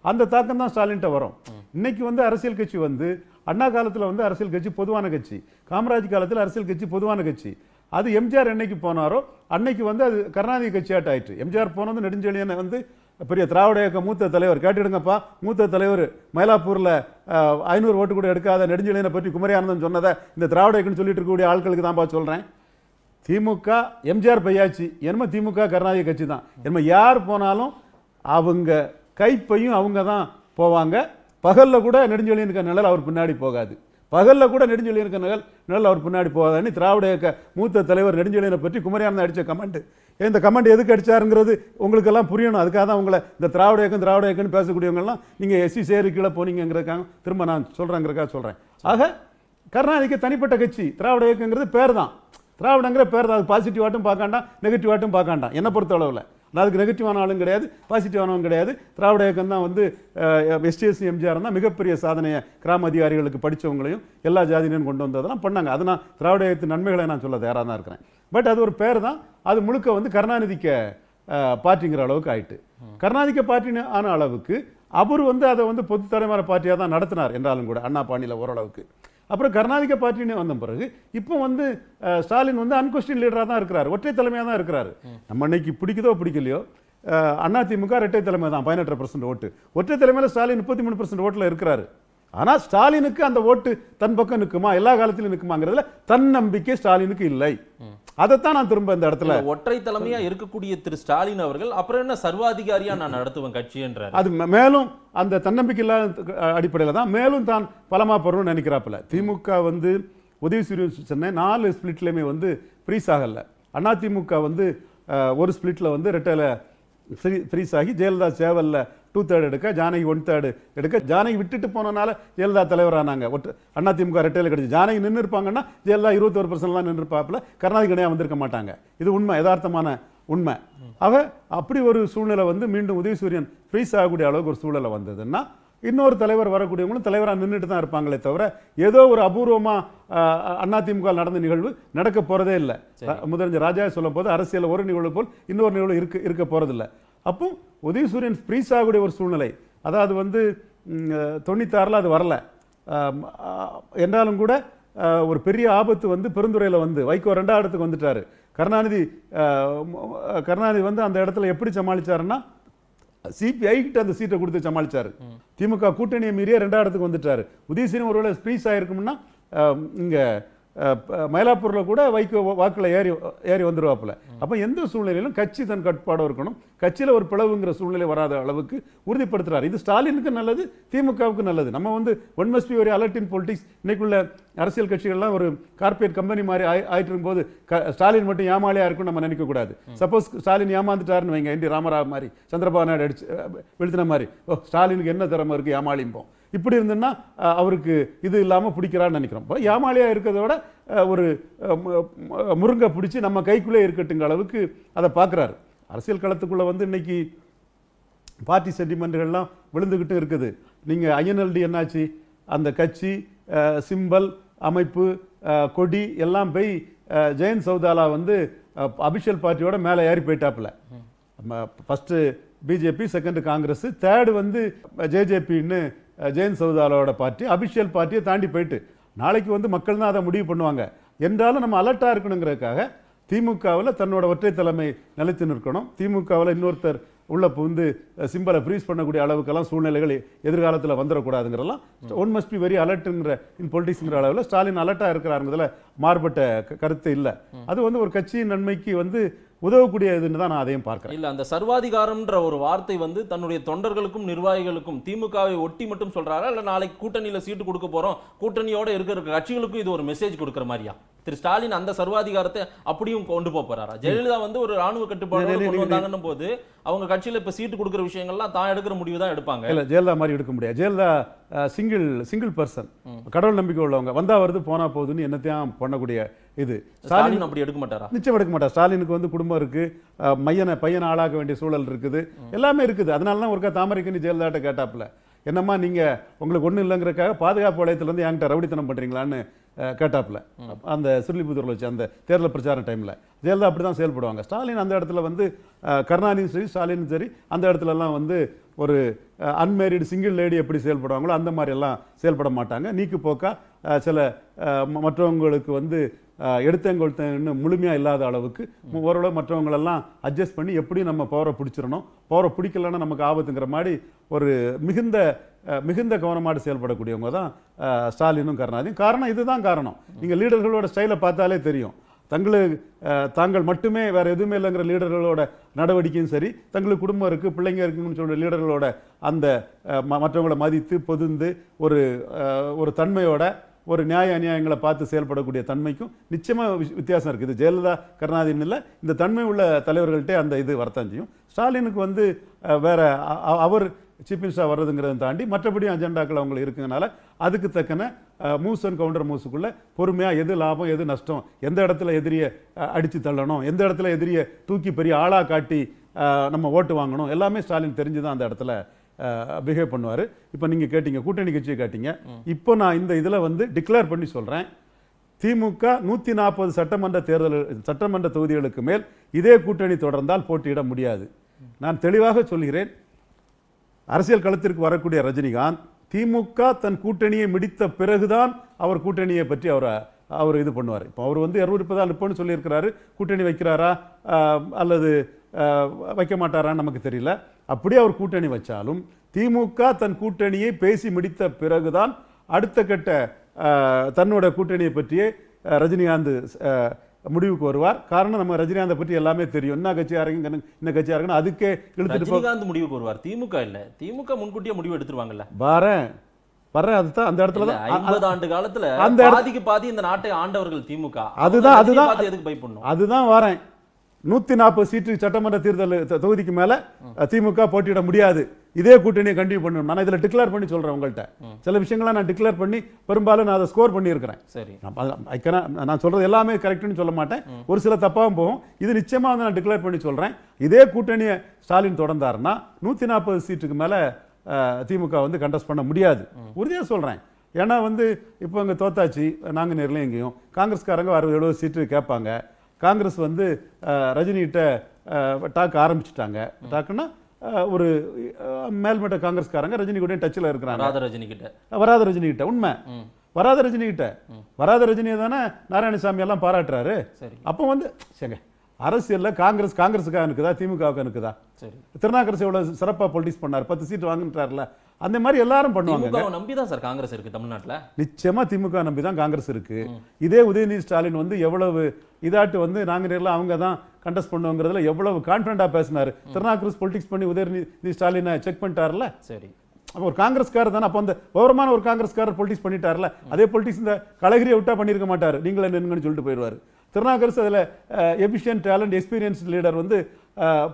அந்த தாக்கம் தான் ஸ்டாலின் வரும் இன்னைக்கு வந்து அரசியல் கட்சி வந்து அண்ணா காலத்தில் வந்து அரசியல் கட்சி பொதுவான கட்சி காமராஜ் காலத்தில் அரசியல் கட்சி பொதுவான கட்சி அது எம்ஜிஆர் என்னைக்கு போனாரோ அன்னைக்கு வந்து அது கருணாநிதி கட்சியாட்ட ஆயிட்டு எம்ஜிஆர் போனது நெடுஞ்செழியனை வந்து பெரிய திராவிட இயக்க மூத்த தலைவர் கேட்டுடுங்கப்பா மூத்த தலைவர் மயிலாப்பூரில் ஐநூறு ஓட்டு கூட எடுக்காத நெடுஞ்செழியனை பற்றி குமரியானந்தன் சொன்னதை இந்த திராவிட இயக்கம்னு சொல்லிட்டு இருக்கக்கூடிய ஆட்களுக்கு தான்ப்பா சொல்கிறேன் திமுக எம்ஜிஆர் பையாச்சி என்னமோ திமுக கருணாநிதி கட்சி தான் என்னமோ யார் போனாலும் அவங்க கைப்பையும் அவங்க தான் போவாங்க பகலில் கூட நெடுஞ்செழியனுக்கு நிழல் அவர் பின்னாடி போகாது பகலில் கூட நெடுஞ்செழியனுக்கு நிழல் நிழல் அவர் பின்னாடி போகாதன்னு திராவிட இயக்க மூத்த தலைவர் நெடுஞ்செழியனை பற்றி குமரியானந்த அடித்த கமெண்ட் இந்த கமெண்ட் எதுக்கு அடித்தாருங்கிறது உங்களுக்கெல்லாம் புரியணும் அதுக்காக தான் உங்களை இந்த திராவிட இயக்கம் திராவிட இயக்கம்னு பேசக்கூடியவங்கெல்லாம் நீங்கள் எஸ்சி சேரி கீழே போனீங்கிறதுக்காக திரும்ப நான் சொல்கிறேங்கிறக்காக சொல்கிறேன் ஆக கருணாநிதிக்கு தனிப்பட்ட கட்சி திராவிட இயக்கங்கிறது பேர் தான் திராவிடங்கிற பேர் தான் அது பாசிட்டிவாட்டும் பார்க்காண்டாம் நெகட்டிவாட்டும் பார்க்காண்டாம் என்னை பொறுத்த அளவில் நான் அதுக்கு நெகட்டிவான ஆளும் கிடையாது ஆனாலும் கிடையாது திராவிட இயக்கம் தான் வந்து எஸ்டிஎஸ்சி எம்ஜிஆர் தான் மிகப்பெரிய சாதனையை கிராம அதிகாரிகளுக்கு படித்தவங்களையும் எல்லா ஜாதியினையும் கொண்டு வந்ததெல்லாம் பண்ணாங்க அது நான் திராவிட இயக்கத்தின் நன்மைகளை நான் சொல்ல தயாராக தான் இருக்கிறேன் பட் அது ஒரு பேர் தான் அது முழுக்க வந்து கருணாநிதிக்க பார்ட்டிங்கிற அளவுக்கு ஆயிட்டு கருணாநிதிக்க பார்ட்டின்னு ஆன அளவுக்கு அவர் வந்து அதை வந்து பொது தலைமுறை பார்ட்டியாக தான் நடத்தினார் என்றாலும் கூட அண்ணா பாணியில் ஓரளவுக்கு அப்புறம் கர்நாடக பார்ட்டினே வந்த பிறகு இப்போ வந்து ஸ்டாலின் வந்து அன்கொஸ்டின் லீடராக தான் இருக்கிறார் ஒற்றை தலைமையாக தான் இருக்கிறாரு நம்ம அன்னைக்கு பிடிக்குதோ பிடிக்கலையோ அதிமுக இரட்டை தலைமை தான் பதினெட்டரை பர்சன்ட் ஓட்டு ஒற்றை தலைமையில் ஸ்டாலின் முப்பத்தி மூணு பர்சன்ட் ஓட்டில் இருக்கிறாரு ஆனால் ஸ்டாலினுக்கு அந்த ஓட்டு தன் பக்கம் நிற்குமா எல்லா காலத்திலும் நிற்குமாங்கிறதுல தன்னம்பிக்கை ஸ்டாலினுக்கு இல்லை அதைத்தான் நான் திரும்ப இந்த இடத்துல ஒற்றை தலைமையா இருக்கக்கூடிய திரு ஸ்டாலின் அவர்கள் அப்புறம் என்ன சர்வாதிகாரியா நான் நடத்துவேன் கட்சி என்ற அது மேலும் அந்த தன்னம்பிக்கையில்லாத அடிப்படையில் தான் மேலும் தான் பலமா பெறணும்னு நினைக்கிறாப்புல திமுக வந்து உதவி சூரிய சென்னை நாலு ஸ்பிளிட்லையுமே வந்து ஃப்ரீஸ் ஆகலை அதிமுக வந்து ஒரு ஸ்பிளிட்டில் வந்து ரெட்டையில் ஃப்ரீ ஃப்ரீஸ் ஆகி ஜெயலலிதா சேவலில் டூ தேர்ட் எடுக்க ஜானகி ஒன் தேர்டு எடுக்க ஜானகி விட்டுட்டு போனனால ஜெயலலிதா தலைவரானாங்க ஒட்டு அண்ணா திமுக ரெட்டையில் கிடைச்சி ஜானகி நின்று இருப்பாங்கன்னா ஜெயலலிதா ஒரு பர்சன்ட்லாம் நின்று இருப்பாப்புல கருணாதி கிடையாது வந்திருக்க மாட்டாங்க இது உண்மை யதார்த்தமான உண்மை ஆக அப்படி ஒரு சூழ்நிலை வந்து மீண்டும் உதயசூரியன் ஃப்ரீஸ் ஆகக்கூடிய அளவுக்கு ஒரு சூழ்நிலை வந்ததுன்னா இன்னொரு தலைவர் வரக்கூடியவங்களும் தலைவராக நின்றுட்டு தான் இருப்பாங்களே தவிர ஏதோ ஒரு அபூர்வமாக அதிமுக நடந்த நிகழ்வு நடக்க போகிறதே இல்லை முதலமைச்சர் ராஜா சொல்லும் போது அரசியலில் ஒரு நிகழ்வு போல் இன்னொரு நிகழ்வு இருக்க இருக்க போகிறதில்ல அப்போ உதயசூரியன் ஃப்ரீஸ் ஆகக்கூடிய ஒரு சூழ்நிலை அதாவது வந்து தொண்ணூத்தாறில் அது வரல என்றாலும் கூட ஒரு பெரிய ஆபத்து வந்து பெருந்துறையில் வந்து வைகோ ரெண்டாவது இடத்துக்கு வந்துட்டார் கருணாநிதி கருணாநிதி வந்து அந்த இடத்துல எப்படி சமாளித்தாருன்னா சிபிஐ கிட்ட அந்த சீட்டை கொடுத்து சமாளித்தார் திமுக கூட்டணியை மீறிய ரெண்டாவது இடத்துக்கு வந்துட்டார் உதயசூரியன் ஒருவேளை ஸ்பீஸ் ஆகிருக்கும்னா இங்கே மயிலாப்பூரில் கூட வைக்கோ வாக்கில் ஏறி ஏறி வந்துடுவாப்பில் அப்போ எந்த சூழ்நிலையிலும் கட்சி தன் கட்டுப்பாடும் இருக்கணும் கட்சியில் ஒரு பிளவுங்கிற சூழ்நிலை வராத அளவுக்கு உறுதிப்படுத்துகிறார் இது ஸ்டாலினுக்கு நல்லது திமுகவுக்கு நல்லது நம்ம வந்து ஒன் மஸ்ட் பி ஒரு அலர்டின் பொலிட்டிக்ஸ் இன்றைக்குள்ள அரசியல் கட்சிகள்லாம் ஒரு கார்பரேட் கம்பெனி மாதிரி ஆய் ஆயிட்டு இருக்கும்போது ஸ்டாலின் மட்டும் ஏமாலையாக இருக்கும்னு நம்ம நினைக்கக்கூடாது சப்போஸ் ஸ்டாலின் ஏமாந்துட்டாருன்னு வைங்க என் ராமராவ் மாதிரி சந்திரபாபு நாயுடு அடிச்சு வெளுத்தின மாதிரி ஓ ஸ்டாலினுக்கு என்ன திறமை இருக்குது ஏமாளிம்போம் இப்படி இருந்ததுன்னா அவருக்கு இது இல்லாமல் பிடிக்கிறான்னு நினைக்கிறோம் இப்போ ஏமாளியாக இருக்கிறத விட ஒரு முருங்கை பிடிச்சி நம்ம கைக்குள்ளே இருக்கட்டுங்க அளவுக்கு அதை பார்க்குறாரு அரசியல் களத்துக்குள்ளே வந்து இன்றைக்கி பார்ட்டி சென்டிமெண்ட்டுகள்லாம் விழுந்துக்கிட்டு இருக்குது நீங்கள் ஐஎன்எல்டி என்னாச்சு அந்த கட்சி சிம்பல் அமைப்பு கொடி எல்லாம் போய் ஜெயந்த் சௌதாலா வந்து அபிஷியல் பார்ட்டியோட மேலே ஏறி போயிட்டாப்புல first BJP second Congress third வந்து ஜேஜேபின்னு ஜெயந்த் சவுதாலோட பார்ட்டி அபிஷியல் பார்ட்டியை தாண்டி போயிட்டு நாளைக்கு வந்து மக்கள் தான் அதை முடிவு பண்ணுவாங்க என்றாலும் நம்ம அலர்ட்டாக இருக்கணுங்கிறதுக்காக திமுகவில் தன்னோட ஒற்றை தலைமை நிலைத்து நிற்கணும் திமுகவில் இன்னொருத்தர் உள்ள புகுந்து சிம்பலை ஃப்ரீஸ் பண்ணக்கூடிய அளவுக்கெல்லாம் சூழ்நிலைகள் எதிர்காலத்தில் வந்துடக்கூடாதுங்கிறலாம் ஒன் மஸ்ட் பி வெரி அலர்ட்டுங்கிற இன் பொலிட்டிக்ஸ்ங்கிற அளவில் ஸ்டாலின் அலர்ட்டாக இருக்கிறாருங்கிறதுல மாறுபட்ட கருத்து இல்லை அது வந்து ஒரு கட்சியின் நன்மைக்கு வந்து உதவக்கூடியதுன்னு தான் நான் அதையும் பார்க்குறேன் இல்லை அந்த சர்வாதிகாரம்ன்ற ஒரு வார்த்தை வந்து தன்னுடைய தொண்டர்களுக்கும் நிர்வாகிகளுக்கும் திமுகவை ஒட்டி மட்டும் சொல்றாரா இல்ல நாளைக்கு கூட்டணியில சீட்டு கொடுக்க போறோம் கூட்டணியோட இருக்கிற கட்சிகளுக்கும் இது ஒரு மெசேஜ் கொடுக்குற மாதிரியா திரு ஸ்டாலின் அந்த சர்வாதிகாரத்தை அப்படியும் கொண்டு போக போறாரா ஜெயலலிதா வந்து ஒரு ராணுவ கட்டுப்பாடு கொண்டு வந்தாங்கன்னு போது அவங்க கட்சியில இப்ப சீட்டு கொடுக்குற விஷயங்கள்லாம் தான் எடுக்கிற முடிவு தான் எடுப்பாங்க இல்லை ஜெயலலிதா மாதிரி எடுக்க முடியாது ஜெயலலிதா சிங்கிள் சிங்கிள் பர்சன் கடவுள் நம்பிக்கை உள்ளவங்க வந்தா வருது போனா போகுதுன்னு என்னத்தையும் பண்ணக்கூடிய இது ஸ்டாலின் அப்படி எடுக்க மாட்டாரா நிச்சயம் எடுக்க மாட்டார் ஸ்டாலினுக்கு வந்து குடும்பம் இருக்கு மையனை பையனை ஆளாக வேண்டிய சூழல் இருக்குது எல்லாமே இருக்குது அதனால தான் ஒருக்கா தாமரைக்குன்னு ஜெயலலிதாட்ட கேட்டாப்புல என்னம்மா நீங்கள் உங்களுக்கு ஒன்றும் இல்லைங்கிறக்காக பாதுகாப்பு இருந்து என்கிட்ட ரவுடித்தனம் பண்ணுறீங்களான்னு கேட்டாப்புல அந்த சிறுலிபுத்தூரில் வச்சு அந்த தேர்தல் பிரச்சார டைமில் ஜெயலலிதா அப்படி தான் செயல்படுவாங்க ஸ்டாலின் அந்த இடத்துல வந்து கருணாநிதியும் சரி ஸ்டாலினும் சரி அந்த இடத்துல எல்லாம் வந்து ஒரு அன்மேரிடு சிங்கிள் லேடி எப்படி செயல்படுவாங்களோ அந்த மாதிரி எல்லாம் செயல்பட மாட்டாங்க நீக்கு போக்கா சில மற்றவங்களுக்கு வந்து எடுத்தங்கொழுத்தன்னு முழுமையாக இல்லாத அளவுக்கு ஓரளவு மற்றவங்களெல்லாம் அட்ஜஸ்ட் பண்ணி எப்படி நம்ம போற பிடிச்சிடணும் போரை பிடிக்கலன்னா நமக்கு ஆபத்துங்கிற மாதிரி ஒரு மிகுந்த மிகுந்த கவனமாடு செயல்படக்கூடியவங்க தான் ஸ்டாலினும் கருணாதியும் காரணம் இதுதான் காரணம் நீங்கள் லீடர்களோட ஸ்டைலை பார்த்தாலே தெரியும் தங்களுக்கு தாங்கள் மட்டுமே வேறு எதுவுமே இல்லைங்கிற லீடர்களோட நடவடிக்கையும் சரி தங்களுக்கு குடும்பம் இருக்குது பிள்ளைங்க இருக்குங்கன்னு சொல்கிற லீடர்களோட அந்த மற்றவங்களை மதித்து பொதுந்து ஒரு ஒரு தன்மையோட ஒரு நியாய அநியாயங்களை பார்த்து செயல்படக்கூடிய தன்மைக்கும் நிச்சயமாக வித்தியாசம் இருக்குது இது ஜெயலலிதா கருணாநிதினு இல்லை இந்த தன்மை உள்ள தலைவர்கள்ட்டே அந்த இது வரத்தான் செய்யும் ஸ்டாலினுக்கு வந்து வேற அவர் சீஃப் மினிஸ்டராக வர்றதுங்கிறத தாண்டி மற்றபடியும் அஜெண்டாக்கள் அவங்களுக்கு இருக்குங்கனால அதுக்கு தக்கன மூஸ் அண்ட் கவுண்டர் மூஸுக்குள்ள பொறுமையாக எது லாபம் எது நஷ்டம் எந்த இடத்துல எதிரியை அடித்து தள்ளணும் எந்த இடத்துல எதிரியை தூக்கி பெரிய ஆளாக காட்டி நம்ம ஓட்டு வாங்கணும் எல்லாமே ஸ்டாலின் தெரிஞ்சு தான் அந்த இடத்துல பிஹேவ் பண்ணுவார் இப்போ நீங்கள் கேட்டீங்க கூட்டணி கட்சியை கேட்டீங்க இப்போ நான் இந்த இதில் வந்து டிக்ளேர் பண்ணி சொல்கிறேன் திமுக நூற்றி நாற்பது சட்டமன்ற தேர்தல் சட்டமன்ற தொகுதிகளுக்கு மேல் இதே கூட்டணி தொடர்ந்தால் போட்டியிட முடியாது நான் தெளிவாக சொல்கிறேன் அரசியல் களத்திற்கு வரக்கூடிய ரஜினிகாந்த் திமுக தன் கூட்டணியை மிடித்த பிறகுதான் அவர் கூட்டணியை பற்றி அவரை அவர் இது பண்ணுவார் இப்போ அவர் வந்து இருபது முப்பதால் நிற்போன்னு சொல்லியிருக்கிறாரு கூட்டணி வைக்கிறாரா அல்லது வைக்க மாட்டாரான்னு நமக்கு தெரியல அப்படியே அவர் கூட்டணி வச்சாலும் திமுக தன் கூட்டணியை பேசி முடித்த பிறகுதான் அடுத்த கட்ட தன்னோட கூட்டணியை பற்றியே ரஜினிகாந்த் முடிவுக்கு வருவார் காரணம் நம்ம ரஜினிகாந்தை பற்றி எல்லாமே தெரியும் என்ன கட்சியாருங்க என்ன இருக்கு அதுக்கே இழுத்துட்டு ரஜினிகாந்த் முடிவுக்கு வருவார் திமுக இல்ல திமுக முன்கூட்டியே முடிவு எடுத்துருவாங்கல்ல பாரேன் வர்றேன் அதுதான் அந்த இடத்துல ஐம்பது ஆண்டு காலத்துல அந்த பாதிக்கு பாதி இந்த நாட்டை ஆண்டவர்கள் திமுக அதுதான் அதுதான் அதுக்கு பயப்படணும் அதுதான் வரேன் நூத்தி நாற்பது சீட்டு சட்டமன்ற தேர்தல் தொகுதிக்கு மேல திமுக போட்டியிட முடியாது இதே கூட்டணியை கண்டினியூ பண்ணணும் நான் இதுல டிக்ளேர் பண்ணி சொல்றேன் உங்கள்கிட்ட சில விஷயங்களை நான் டிக்ளேர் பண்ணி பெரும்பாலும் நான் அதை ஸ்கோர் பண்ணியிருக்கிறேன் சரி நான் சொல்றது எல்லாமே கரெக்ட்னு சொல்ல மாட்டேன் ஒரு சில தப்பாகவும் போகும் இது நிச்சயமா வந்து நான் டிக்ளேர் பண்ணி சொல்றேன் இதே கூட்டணியை ஸ்டாலின் தொடர்ந்தாருன்னா நூத்தி நாற்பது சீட்டுக்கு மேல திமுக வந்து கண்டஸ்ட் பண்ண முடியாது உறுதியாக சொல்கிறேன் ஏன்னா வந்து இப்போ இங்கே தோத்தாச்சு நாங்கள் நேரில் எங்கேயும் காங்கிரஸ்காரங்க அறுபது எழுபது சீட்டு கேட்பாங்க காங்கிரஸ் வந்து ரஜினிகிட்ட டாக் ஆரம்பிச்சிட்டாங்க டாக்குன்னா ஒரு மேல்மட்ட காங்கிரஸ்காரங்க ரஜினி கூட டச்சில் இருக்கிறாங்க வராத ரஜினி கிட்ட வராத ரஜினி கிட்ட உண்மை வராத ரஜினி கிட்ட வராத ரஜினியை தானே நாராயணசாமி எல்லாம் பாராட்டுறாரு அப்போ வந்து சரிங்க அரசியலில் காங்கிரஸ் காங்கிரஸுக்காக இருக்குதா திமுகவுக்கு இருக்குதா திருநாக்கரசு எவ்வளவு சிறப்பாக பொலிட்டிக்ஸ் பண்ணார் பத்து சீட் வாங்கிட்டார்ல அந்த மாதிரி எல்லாரும் பண்ணுவாங்க நம்பி தான் சார் காங்கிரஸ் இருக்கு தமிழ்நாட்டில் நிச்சயமா திமுக நம்பி தான் காங்கிரஸ் இருக்கு இதே உதயநிதி ஸ்டாலின் வந்து எவ்வளவு இதாட்டு வந்து நாங்கள் நேரில் அவங்க தான் கண்டஸ்ட் பண்ணுவோங்கிறதுல எவ்வளவு கான்பிடண்டா பேசினார் திருநாகரஸ் பொலிட்டிக்ஸ் பண்ணி உதயநிதி ஸ்டாலினை செக் பண்ணிட்டார்ல சரி அப்போ ஒரு காங்கிரஸ்காரர் தானே அப்போ அந்த ஓரமான ஒரு காங்கிரஸ்காரர் பொலிட்டிக்ஸ் பண்ணிட்டார்ல அதே பொலிட்டிக்ஸ் இந்த கலகிரியை விட்டா பண்ணியிருக்க மாட்டார் நீங்களே என்னன்னு சொல்லிட்டு போயிடுவார் திருநாக்கரசு அதில் எஃபிஷியன்ட் டேலண்ட் எக்ஸ்பீரியன்ஸ் லீடர் வந்து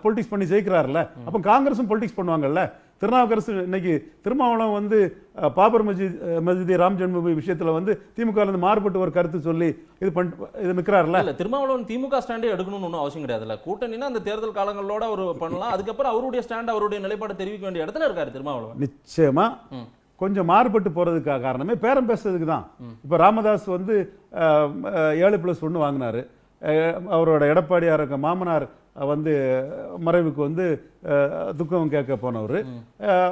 பொலிட்டிக்ஸ் பண்ணி ஜெயிக்கிறார்ல அப்போ காங்கிரஸும் பொலிட்டிக்ஸ் பண்ணுவாங்கல்ல திருநாவுக்கரசு இன்னைக்கு திருமாவளம் வந்து பாபர் மஜி மஜிதி ராம் ஜென்மபூமி விஷயத்தில் வந்து திமுகலேருந்து மாறுபட்டு ஒரு கருத்து சொல்லி இது பண் இது நிற்கிறார்ல இல்லை திருமாவளவன் திமுக ஸ்டாண்டே எடுக்கணும்னு ஒன்றும் அவசியம் கிடையாதுல்ல கூட்டணினா அந்த தேர்தல் காலங்களோட அவர் பண்ணலாம் அதுக்கப்புறம் அவருடைய ஸ்டாண்ட் அவருடைய நிலைப்பாடு தெரிவிக்க வேண்டிய இடத்துல இருக்காரு திருமாவளவன் நிச்சயமாக கொஞ்சம் மாறுபட்டு போறதுக்காக காரணமே பேரம் பேசுறதுக்கு தான் இப்போ ராமதாஸ் வந்து ஏழு ப்ளஸ் ஒன்று வாங்கினார் அவரோட எடப்பாடியாக இருக்க மாமனார் வந்து மறைவுக்கு வந்து துக்கம் கேட்க போனவர்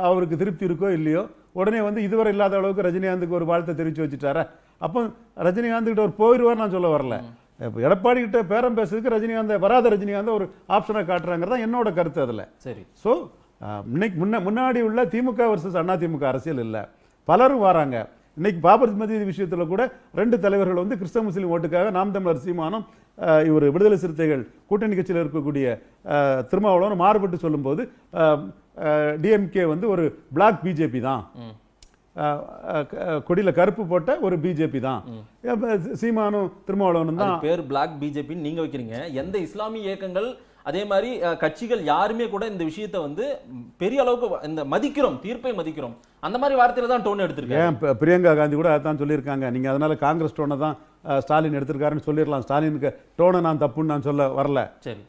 அவருக்கு திருப்தி இருக்கோ இல்லையோ உடனே வந்து இதுவரை இல்லாத அளவுக்கு ரஜினிகாந்துக்கு ஒரு வாழ்த்தை தெரிவித்து வச்சுட்டாரா அப்போ ரஜினிகாந்துக்கிட்ட ஒரு போயிடுவார் நான் சொல்ல வரல இப்போ எடப்பாடி கிட்ட பேரம் பேசுறதுக்கு ரஜினிகாந்த வராத ரஜினிகாந்த் ஒரு ஆப்ஷனை காட்டுறாங்கிறதா தான் என்னோட கருத்து அதில் சரி ஸோ இன்னைக்கு முன்ன முன்னாடி உள்ள திமுக வருஷம் அண்ணா திமுக அரசியல் இல்லை பலரும் வராங்க இன்னைக்கு பாபர் மசீது விஷயத்தில் கூட ரெண்டு தலைவர்கள் வந்து கிறிஸ்தவ முஸ்லீம் ஓட்டுக்காக நாம் தமிழர் சீமானம் இவர் விடுதலை சிறுத்தைகள் கூட்டணி கட்சியில் இருக்கக்கூடிய திருமாவளவன் மாறுபட்டு சொல்லும்போது டிஎம்கே வந்து ஒரு பிளாக் பிஜேபி தான் கொடியில் கருப்பு போட்ட ஒரு பிஜேபி தான் சீமானும் திருமாவளவனும் தான் பேர் பிளாக் பிஜேபின்னு நீங்கள் வைக்கிறீங்க எந்த இஸ்லாமிய இயக்கங்கள் அதே மாதிரி கட்சிகள் யாருமே கூட இந்த விஷயத்த வந்து பெரிய அளவுக்கு இந்த மதிக்கிறோம் தீர்ப்பை மதிக்கிறோம் அந்த மாதிரி வார்த்தையில தான் டோன் எடுத்திருக்காங்க பிரியங்கா காந்தி கூட அதான் சொல்லியிருக்காங்க நீங்க அதனால காங்கிரஸ் டோனை தான் ஸ்டாலின் எடுத்திருக்காருன்னு சொல்லிடலாம் ஸ்டாலினுக்கு டோனை நான் தப்புன்னு நான் சொல்ல வரல சரி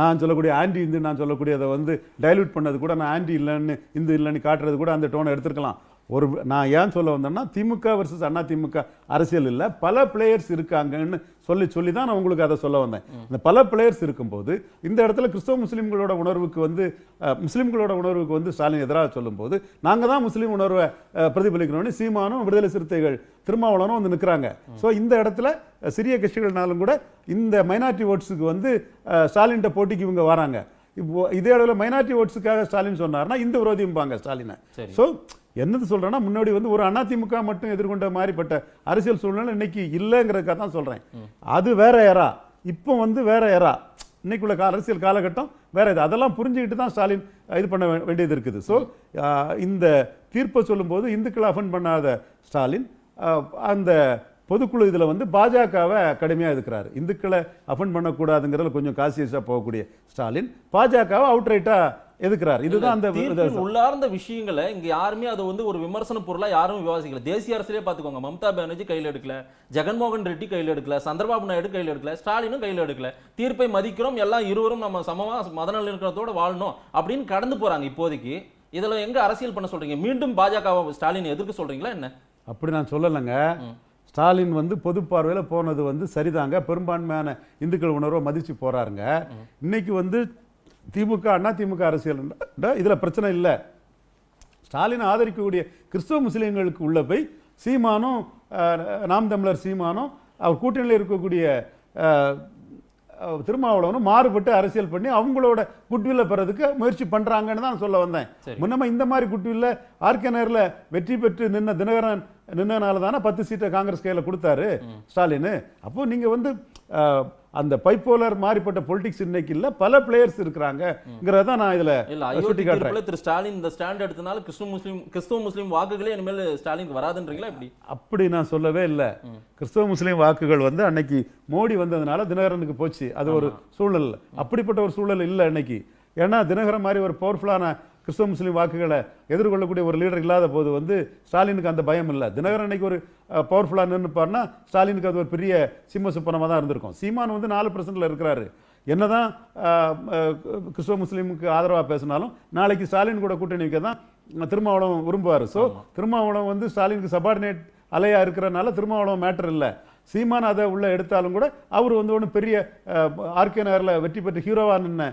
நான் சொல்லக்கூடிய ஆண்டி இந்து நான் சொல்லக்கூடியதை வந்து டைல்யூட் பண்ணது கூட நான் ஆண்டி இல்லைன்னு இந்து இல்லைன்னு காட்டுறது கூட அந்த டோனை எடுத்திருக்கலாம் ஒரு நான் ஏன் சொல்ல வந்தேன்னா திமுக வர்சஸ் அண்ணா திமுக அரசியல் இல்லை பல பிளேயர்ஸ் இருக்காங்கன்னு சொல்லி சொல்லி தான் நான் உங்களுக்கு அதை சொல்ல வந்தேன் இந்த பல பிளேயர்ஸ் இருக்கும்போது இந்த இடத்துல கிறிஸ்தவ முஸ்லீம்களோட உணர்வுக்கு வந்து முஸ்லீம்களோட உணர்வுக்கு வந்து ஸ்டாலின் எதிராக சொல்லும்போது நாங்கள் தான் முஸ்லீம் உணர்வை பிரதிபலிக்கணும்னு சீமானும் விடுதலை சிறுத்தைகள் திருமாவளனும் வந்து நிற்கிறாங்க ஸோ இந்த இடத்துல சிறிய கட்சிகள்னாலும் கூட இந்த மைனாரிட்டி ஓட்ஸுக்கு வந்து ஸ்டாலின்கிட்ட போட்டிக்கு இவங்க வராங்க இப்போ இதே அளவில் மைனாரிட்டி ஓட்ஸுக்காக ஸ்டாலின் சொன்னார்னா இந்த விரோதிம்பாங்க ஸ்டாலினை ஸோ என்னது சொல்றேன்னா முன்னாடி வந்து ஒரு அதிமுக மட்டும் எதிர்கொண்ட மாதிரிப்பட்ட அரசியல் சூழ்நிலை இன்னைக்கு இல்லைங்கிறதுக்காக தான் சொல்றேன் அது வேற யாரா இப்போ வந்து வேற யாரா இன்னைக்குள்ள கா அரசியல் காலகட்டம் வேற இது அதெல்லாம் புரிஞ்சுக்கிட்டு தான் ஸ்டாலின் இது பண்ண வேண்டியது இருக்குது ஸோ இந்த தீர்ப்பை சொல்லும்போது இந்துக்களை அஃபன் பண்ணாத ஸ்டாலின் அந்த பொதுக்குழு இதில் வந்து பாஜகவை கடுமையாக இருக்கிறார் இந்துக்களை அஃபண்ட் பண்ணக்கூடாதுங்கிறதுல கொஞ்சம் காசியஸாக போகக்கூடிய ஸ்டாலின் பாஜகவை அவுட் ரைட்டாக எதுக்கிறார் இதுதான் அந்த உள்ளார்ந்த விஷயங்களை இங்கே யாருமே அது வந்து ஒரு விமர்சன பொருளாக யாரும் விவாசிக்கல தேசிய அரசிலே பார்த்துக்கோங்க மம்தா பானர்ஜி கையில் எடுக்கல ஜெகன்மோகன் ரெட்டி கையில் எடுக்கல சந்திரபாபு நாயுடு கையில் எடுக்கல ஸ்டாலினும் கையில் எடுக்கல தீர்ப்பை மதிக்கிறோம் எல்லாம் இருவரும் நம்ம சமமா மதநலத்தோட வாழணும் அப்படின்னு கடந்து போகிறாங்க இப்போதைக்கு இதில் எங்கே அரசியல் பண்ண சொல்கிறீங்க மீண்டும் பாஜக ஸ்டாலின் எதிர்க்க சொல்கிறீங்களா என்ன அப்படி நான் சொல்லலைங்க ஸ்டாலின் வந்து பொது பார்வையில் போனது வந்து சரிதாங்க பெரும்பான்மையான இந்துக்கள் உணர்வை மதித்து போகிறாருங்க இன்னைக்கு வந்து திமுக அண்ணா திமுக அரசியல் இதில் பிரச்சனை இல்லை ஸ்டாலின் ஆதரிக்கக்கூடிய கிறிஸ்துவ முஸ்லீம்களுக்கு உள்ள போய் சீமானும் நாம் தமிழர் சீமானும் அவர் கூட்டணியில் இருக்கக்கூடிய திருமாவளவனும் மாறுபட்டு அரசியல் பண்ணி அவங்களோட குட்வில்ல பெறதுக்கு முயற்சி பண்ணுறாங்கன்னு தான் சொல்ல வந்தேன் முன்னமா இந்த மாதிரி குட்வில்ல ஆர்கே நேரில் வெற்றி பெற்று நின்ன தினகரன் நின்னனால தானே பத்து சீட்டை காங்கிரஸ் கையில் கொடுத்தாரு ஸ்டாலின் அப்போ நீங்கள் வந்து அந்த பைப்போலர் மாறிப்பட்ட பொலிட்டிக்ஸ் இன்னைக்கு இல்ல பல பிளேயர்ஸ் இருக்கிறாங்கிறத நான் இதுல சுட்டி காட்டுறேன் திரு ஸ்டாலின் இந்த ஸ்டாண்ட் எடுத்தனால கிறிஸ்துவ முஸ்லீம் கிறிஸ்துவ முஸ்லீம் வாக்குகளே இனிமேல் ஸ்டாலின் வராதுன்றீங்களா இப்படி அப்படி நான் சொல்லவே இல்லை கிறிஸ்துவ முஸ்லீம் வாக்குகள் வந்து அன்னைக்கு மோடி வந்ததுனால தினகரனுக்கு போச்சு அது ஒரு சூழல் அப்படிப்பட்ட ஒரு சூழல் இல்ல அன்னைக்கு ஏன்னா தினகரன் மாதிரி ஒரு பவர்ஃபுல்லான கிறிஸ்தவ முஸ்லீம் வாக்குகளை எதிர்கொள்ளக்கூடிய ஒரு லீடர் இல்லாத போது வந்து ஸ்டாலினுக்கு அந்த பயம் இல்லை தினகரன் அன்னைக்கு ஒரு பவர்ஃபுல்லாக நின்றுப்பார்னா ஸ்டாலினுக்கு அது ஒரு பெரிய சிம்ம சுப்பனமாக தான் இருந்திருக்கும் சீமான் வந்து நாலு பர்சன்டில் இருக்கிறாரு என்னதான் கிறிஸ்தவ முஸ்லீமுக்கு ஆதரவாக பேசினாலும் நாளைக்கு ஸ்டாலின் கூட கூட்டணி வைக்க தான் திருமாவளம் விரும்புவார் ஸோ திருமாவளம் வந்து ஸ்டாலினுக்கு சபார்டினேட் அலையாக இருக்கிறனால திருமாவளம் மேட்டர் இல்லை சீமான் அதை உள்ளே எடுத்தாலும் கூட அவர் வந்து ஒன்று பெரிய ஆர்கே நகரில் வெற்றி பெற்ற ஹீரோவாக நின்ன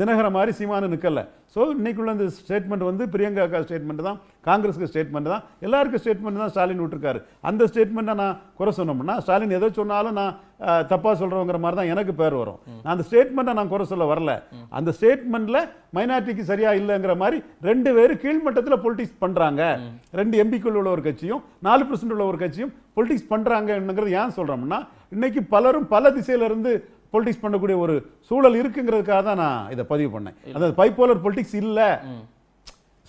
தினகர மாதிரி சீமானு நிற்கல ஸோ இன்னைக்குள்ள இந்த ஸ்டேட்மெண்ட் வந்து பிரியங்கா ஸ்டேட்மெண்ட் தான் காங்கிரஸுக்கு ஸ்டேட்மெண்ட் தான் எல்லாருக்கும் ஸ்டேட்மெண்ட் தான் ஸ்டாலின் விட்டுருக்காரு அந்த ஸ்டேட்மெண்ட்டை நான் குறை சொன்னோம்னா ஸ்டாலின் எதை சொன்னாலும் நான் தப்பாக சொல்கிறவங்கிற மாதிரி தான் எனக்கு பேர் வரும் நான் அந்த ஸ்டேட்மெண்ட்டை நான் குறை சொல்ல வரல அந்த ஸ்டேட்மெண்ட்டில் மைனாரிட்டிக்கு சரியாக இல்லைங்கிற மாதிரி ரெண்டு பேர் கீழ்மட்டத்தில் பொலிட்டிக்ஸ் பண்ணுறாங்க ரெண்டு எம்பிக்குள் உள்ள ஒரு கட்சியும் நாலு பர்சன்ட் உள்ள ஒரு கட்சியும் பொலிட்டிக்ஸ் பண்ணுறாங்கங்கிறது ஏன் சொல்கிறோம்னா இன்னைக்கு பலரும் பல திசையிலிருந்து பொலிட்டிக்ஸ் பண்ணக்கூடிய ஒரு சூழல் இருக்குங்கிறதுக்காக தான் நான் இதை பதிவு பண்ணேன் அதாவது பைப்போலர் பொலிட்டிக்ஸ் இல்லை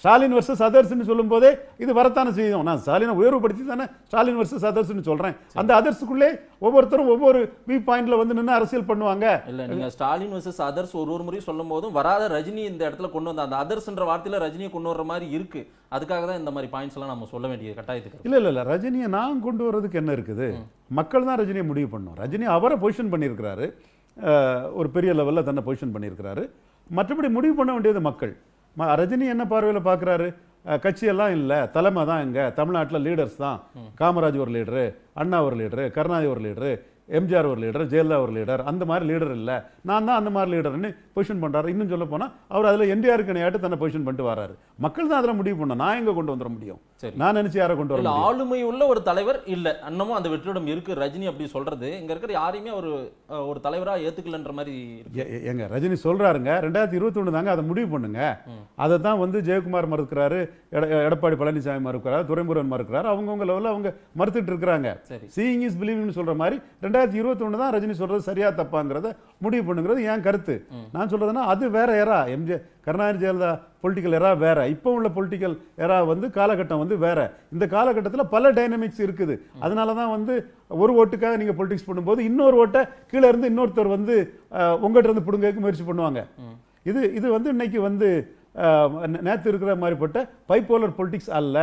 ஸ்டாலின் வர்சஸ் அதர்ஸ்னு போதே இது வரத்தான செய்தி நான் ஸ்டாலினை உயர்வுபடுத்தி தானே ஸ்டாலின் வர்சஸ் அதர்ஸ்னு சொல்கிறேன் அந்த அதர்ஸுக்குள்ளே ஒவ்வொருத்தரும் ஒவ்வொரு வியூ பாயிண்ட்ல வந்து நின்று அரசியல் பண்ணுவாங்க இல்லை நீங்கள் ஸ்டாலின் வர்சஸ் அதர்ஸ் ஒரு ஒரு முறையும் சொல்லும் போதும் வராத ரஜினி இந்த இடத்துல கொண்டு வந்த அந்த அதர்ஸ்ன்ற வார்த்தையில் ரஜினியை கொண்டு வர மாதிரி இருக்கு அதுக்காக தான் இந்த மாதிரி பாயிண்ட்ஸ் எல்லாம் நம்ம சொல்ல வேண்டிய கட்டாயத்துக்கு இல்லை இல்லை இல்லை ரஜினியை நான் கொண்டு வர்றதுக்கு என்ன இருக்குது மக்கள் தான் ரஜினியை முடிவு பண்ணும் ரஜினி அவரை பொசிஷன் பண்ணியிருக்கிறாரு ஒரு பெரிய லெவலில் தன்னை பொசிஷன் பண்ணியிருக்கிறாரு மற்றபடி முடிவு பண்ண வேண்டியது மக்கள் ரஜினி என்ன பார்வையில் பார்க்குறாரு கட்சியெல்லாம் இல்லை தலைமை தான் இங்கே தமிழ்நாட்டில் லீடர்ஸ் தான் காமராஜ் ஒரு லீடரு அண்ணா ஒரு லீடரு கருணாநிதி ஒரு லீடரு எம்ஜிஆர் ஒரு லீடர் ஜெயலலிதா ஒரு லீடர் அந்த மாதிரி லீடர் இல்லை நான் தான் அந்த மாதிரி லீடர்னு பொசிஷன் பண்ணுறாரு இன்னும் சொல்ல போனால் அவர் அதில் என்டிஆருக்கு இணையாட்டு தன்னை பொசிஷன் பண்ணிட்டு வராரு மக்கள் தான் அதுல முடிவு பண்ண நான் எங்கே கொண்டு வந்துட முடியும் நான் நினச்சி யாரை கொண்டு வர ஆளுமை உள்ள ஒரு தலைவர் இல்லை அன்னமும் அந்த வெற்றிடம் இருக்கு ரஜினி அப்படி சொல்றது இங்கே இருக்கிற யாரையுமே ஒரு ஒரு தலைவராக ஏற்றுக்கலன்ற மாதிரி எங்க ரஜினி சொல்றாருங்க ரெண்டாயிரத்தி இருபத்தி ஒன்று தாங்க அதை முடிவு பண்ணுங்க அதை தான் வந்து ஜெயக்குமார் மறுக்கிறாரு எடப்பாடி பழனிசாமி மறுக்கிறாரு துரைமுருகன் மறுக்கிறாரு அவங்கவுங்க லெவலில் அவங்க மறுத்துட்டு இருக்கிறாங்க சீயிங் இஸ் பிலீவிங்னு சொல்ற மாதிரி ரெண்டாயிரத்தி ரெண்டாயிரத்தி ஒன்று தான் ரஜினி சொல்கிறது சரியா தப்பாங்கிறத முடிவு பண்ணுங்கிறது என் கருத்து நான் சொல்கிறதுனா அது வேற era MGR Karunanidhi Jayalalithaa political era வேற இப்போ உள்ள பொலிட்டிக்கல் எரா வந்து காலகட்டம் வந்து வேற இந்த காலகட்டத்தில் பல டைனமிக்ஸ் இருக்குது அதனால தான் வந்து ஒரு ஓட்டுக்காக நீங்கள் பொலிட்டிக்ஸ் பண்ணும்போது இன்னொரு ஓட்டை கீழே இருந்து இன்னொருத்தர் வந்து உங்கள்கிட்ட இருந்து பிடுங்க முயற்சி பண்ணுவாங்க இது இது வந்து இன்னைக்கு வந்து நேற்று இருக்கிற மாதிரிப்பட்ட பைப்போலர் பொலிட்டிக்ஸ் அல்ல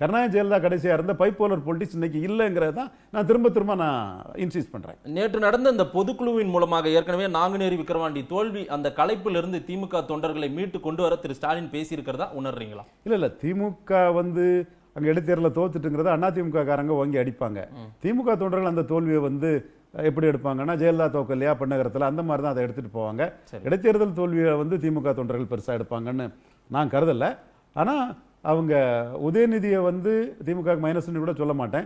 கருணாநிதி ஜெயலலிதா கடைசியாக இருந்த பைப்போலர் பொலிட்டிக்ஸ் இன்னைக்கு இல்லைங்கிறது தான் நான் திரும்ப திரும்ப நான் இன்சிஸ்ட் பண்ணுறேன் நேற்று நடந்த இந்த பொதுக்குழுவின் மூலமாக ஏற்கனவே நாங்குநேரி விக்ரவாண்டி தோல்வி அந்த கலைப்பிலிருந்து திமுக தொண்டர்களை மீட்டு கொண்டு வர திரு ஸ்டாலின் பேசியிருக்கிறதா உணர்றீங்களா இல்லை இல்லை திமுக வந்து அங்கே இடைத்தேர்தலில் தோத்துட்டுங்கிறத அதிமுக காரங்க வாங்கி அடிப்பாங்க திமுக தொண்டர்கள் அந்த தோல்வியை வந்து எப்படி எடுப்பாங்கன்னா ஜெயலலிதா தோக்கல்லையா பெண்ணகரத்தில் அந்த மாதிரி தான் அதை எடுத்துகிட்டு போவாங்க இடைத்தேர்தல் தோல்வியை வந்து திமுக தொண்டர்கள் பெருசாக எடுப்பாங்கன்னு நான் கருதலை ஆனால் அவங்க உதயநிதியை வந்து திமுக மைனஸ்னு கூட சொல்ல மாட்டேன்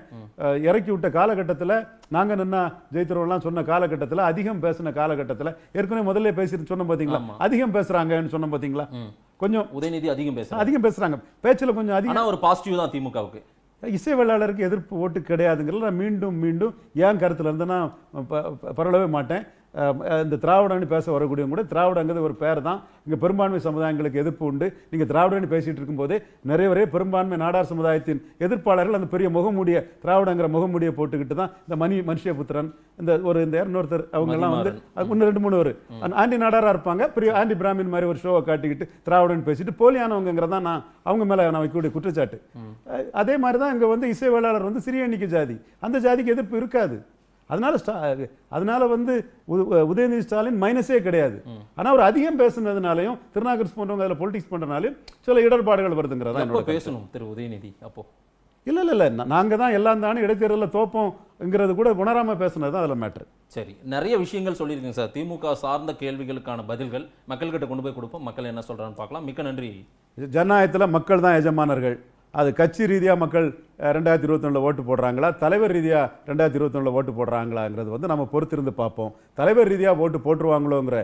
இறக்கி விட்ட காலகட்டத்தில் நாங்கள் நின்னா ஜெயித்துறோம்லாம் சொன்ன காலகட்டத்தில் அதிகம் பேசின காலகட்டத்தில் ஏற்கனவே முதல்ல பேசி சொன்னோம் பார்த்தீங்களா அதிகம் பேசுறாங்கன்னு சொன்னோம் பார்த்தீங்களா கொஞ்சம் உதயநிதி அதிகம் பேச அதிகம் பேசுறாங்க பேச்சில் கொஞ்சம் அதிகம் ஒரு பாசிட்டிவ் தான் திமுகவுக்கு இசைவேளாளருக்கு எதிர்ப்பு ஓட்டு கிடையாதுங்கிறத நான் மீண்டும் மீண்டும் ஏன் கருத்தில் இருந்து நான் பரவலவே மாட்டேன் இந்த திராவிடன்னு பேச வரக்கூடியவங்க கூட திராவிடங்கிறது ஒரு பேர் தான் இங்கே பெரும்பான்மை சமுதாயங்களுக்கு எதிர்ப்பு உண்டு நீங்கள் திராவிடன்னு பேசிகிட்டு இருக்கும்போது நிறைய நிறைய பெரும்பான்மை நாடார் சமுதாயத்தின் எதிர்ப்பாளர்கள் அந்த பெரிய முகமூடிய திராவிடங்கிற முகமூடியை போட்டுக்கிட்டு தான் இந்த மணி மனுஷபுத்திரன் புத்திரன் இந்த ஒரு இந்த இன்னொருத்தர் அவங்கெல்லாம் வந்து இன்னும் ரெண்டு மூணு ஒரு ஆண்டி நாடாராக இருப்பாங்க பெரிய ஆண்டி பிராமின் மாதிரி ஒரு ஷோவை காட்டிக்கிட்டு திராவிடன்னு பேசிட்டு தான் நான் அவங்க மேலே நான் வைக்கக்கூடிய குற்றச்சாட்டு அதே மாதிரி தான் இங்கே வந்து இசை வேளாளர் வந்து சிறிய எண்ணிக்கை ஜாதி அந்த ஜாதிக்கு எதிர்ப்பு இருக்காது அதனால அதனால வந்து உதயநிதி ஸ்டாலின் மைனஸே கிடையாது ஆனால் அவர் அதிகம் பேசுனதுனாலையும் திருநாகர்ஸ் போன்றவங்க அதில் பொலிட்டிக்ஸ் பண்ணுறதுனாலையும் சில இடர்பாடுகள் வருதுங்கிறதா பேசணும் திரு உதயநிதி அப்போ இல்லை இல்லை இல்லை நாங்கள் தான் எல்லாம் தானே இடைத்தேர்தலில் தோப்போங்கிறது கூட உணராமல் பேசுனது தான் அதில் மேட்ரு சரி நிறைய விஷயங்கள் சொல்லியிருக்கேங்க சார் திமுக சார்ந்த கேள்விகளுக்கான பதில்கள் மக்கள்கிட்ட கொண்டு போய் கொடுப்போம் மக்கள் என்ன சொல்கிறான்னு பார்க்கலாம் மிக்க நன்றி ஜனநாயகத்தில் மக்கள் தான் எஜமானர்கள் அது கட்சி ரீதியாக மக்கள் ரெண்டாயிரத்தி இருபத்தொன்னில் ஓட்டு போடுறாங்களா தலைவர் ரீதியாக ரெண்டாயிரத்தி இருபத்தொன்னில் ஓட்டு போடுறாங்களாங்கிறது வந்து நம்ம பொறுத்திருந்து பார்ப்போம் தலைவர் ரீதியாக ஓட்டு போட்டுருவாங்களோங்கிற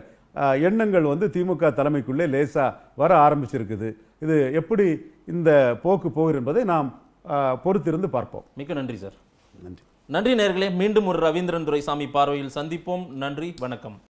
எண்ணங்கள் வந்து திமுக தலைமைக்குள்ளே லேசாக வர ஆரம்பிச்சிருக்குது இது எப்படி இந்த போக்கு போகுது என்பதை நாம் பொறுத்திருந்து பார்ப்போம் மிக்க நன்றி சார் நன்றி நன்றி நேர்களே மீண்டும் ஒரு ரவீந்திரன் துரைசாமி பார்வையில் சந்திப்போம் நன்றி வணக்கம்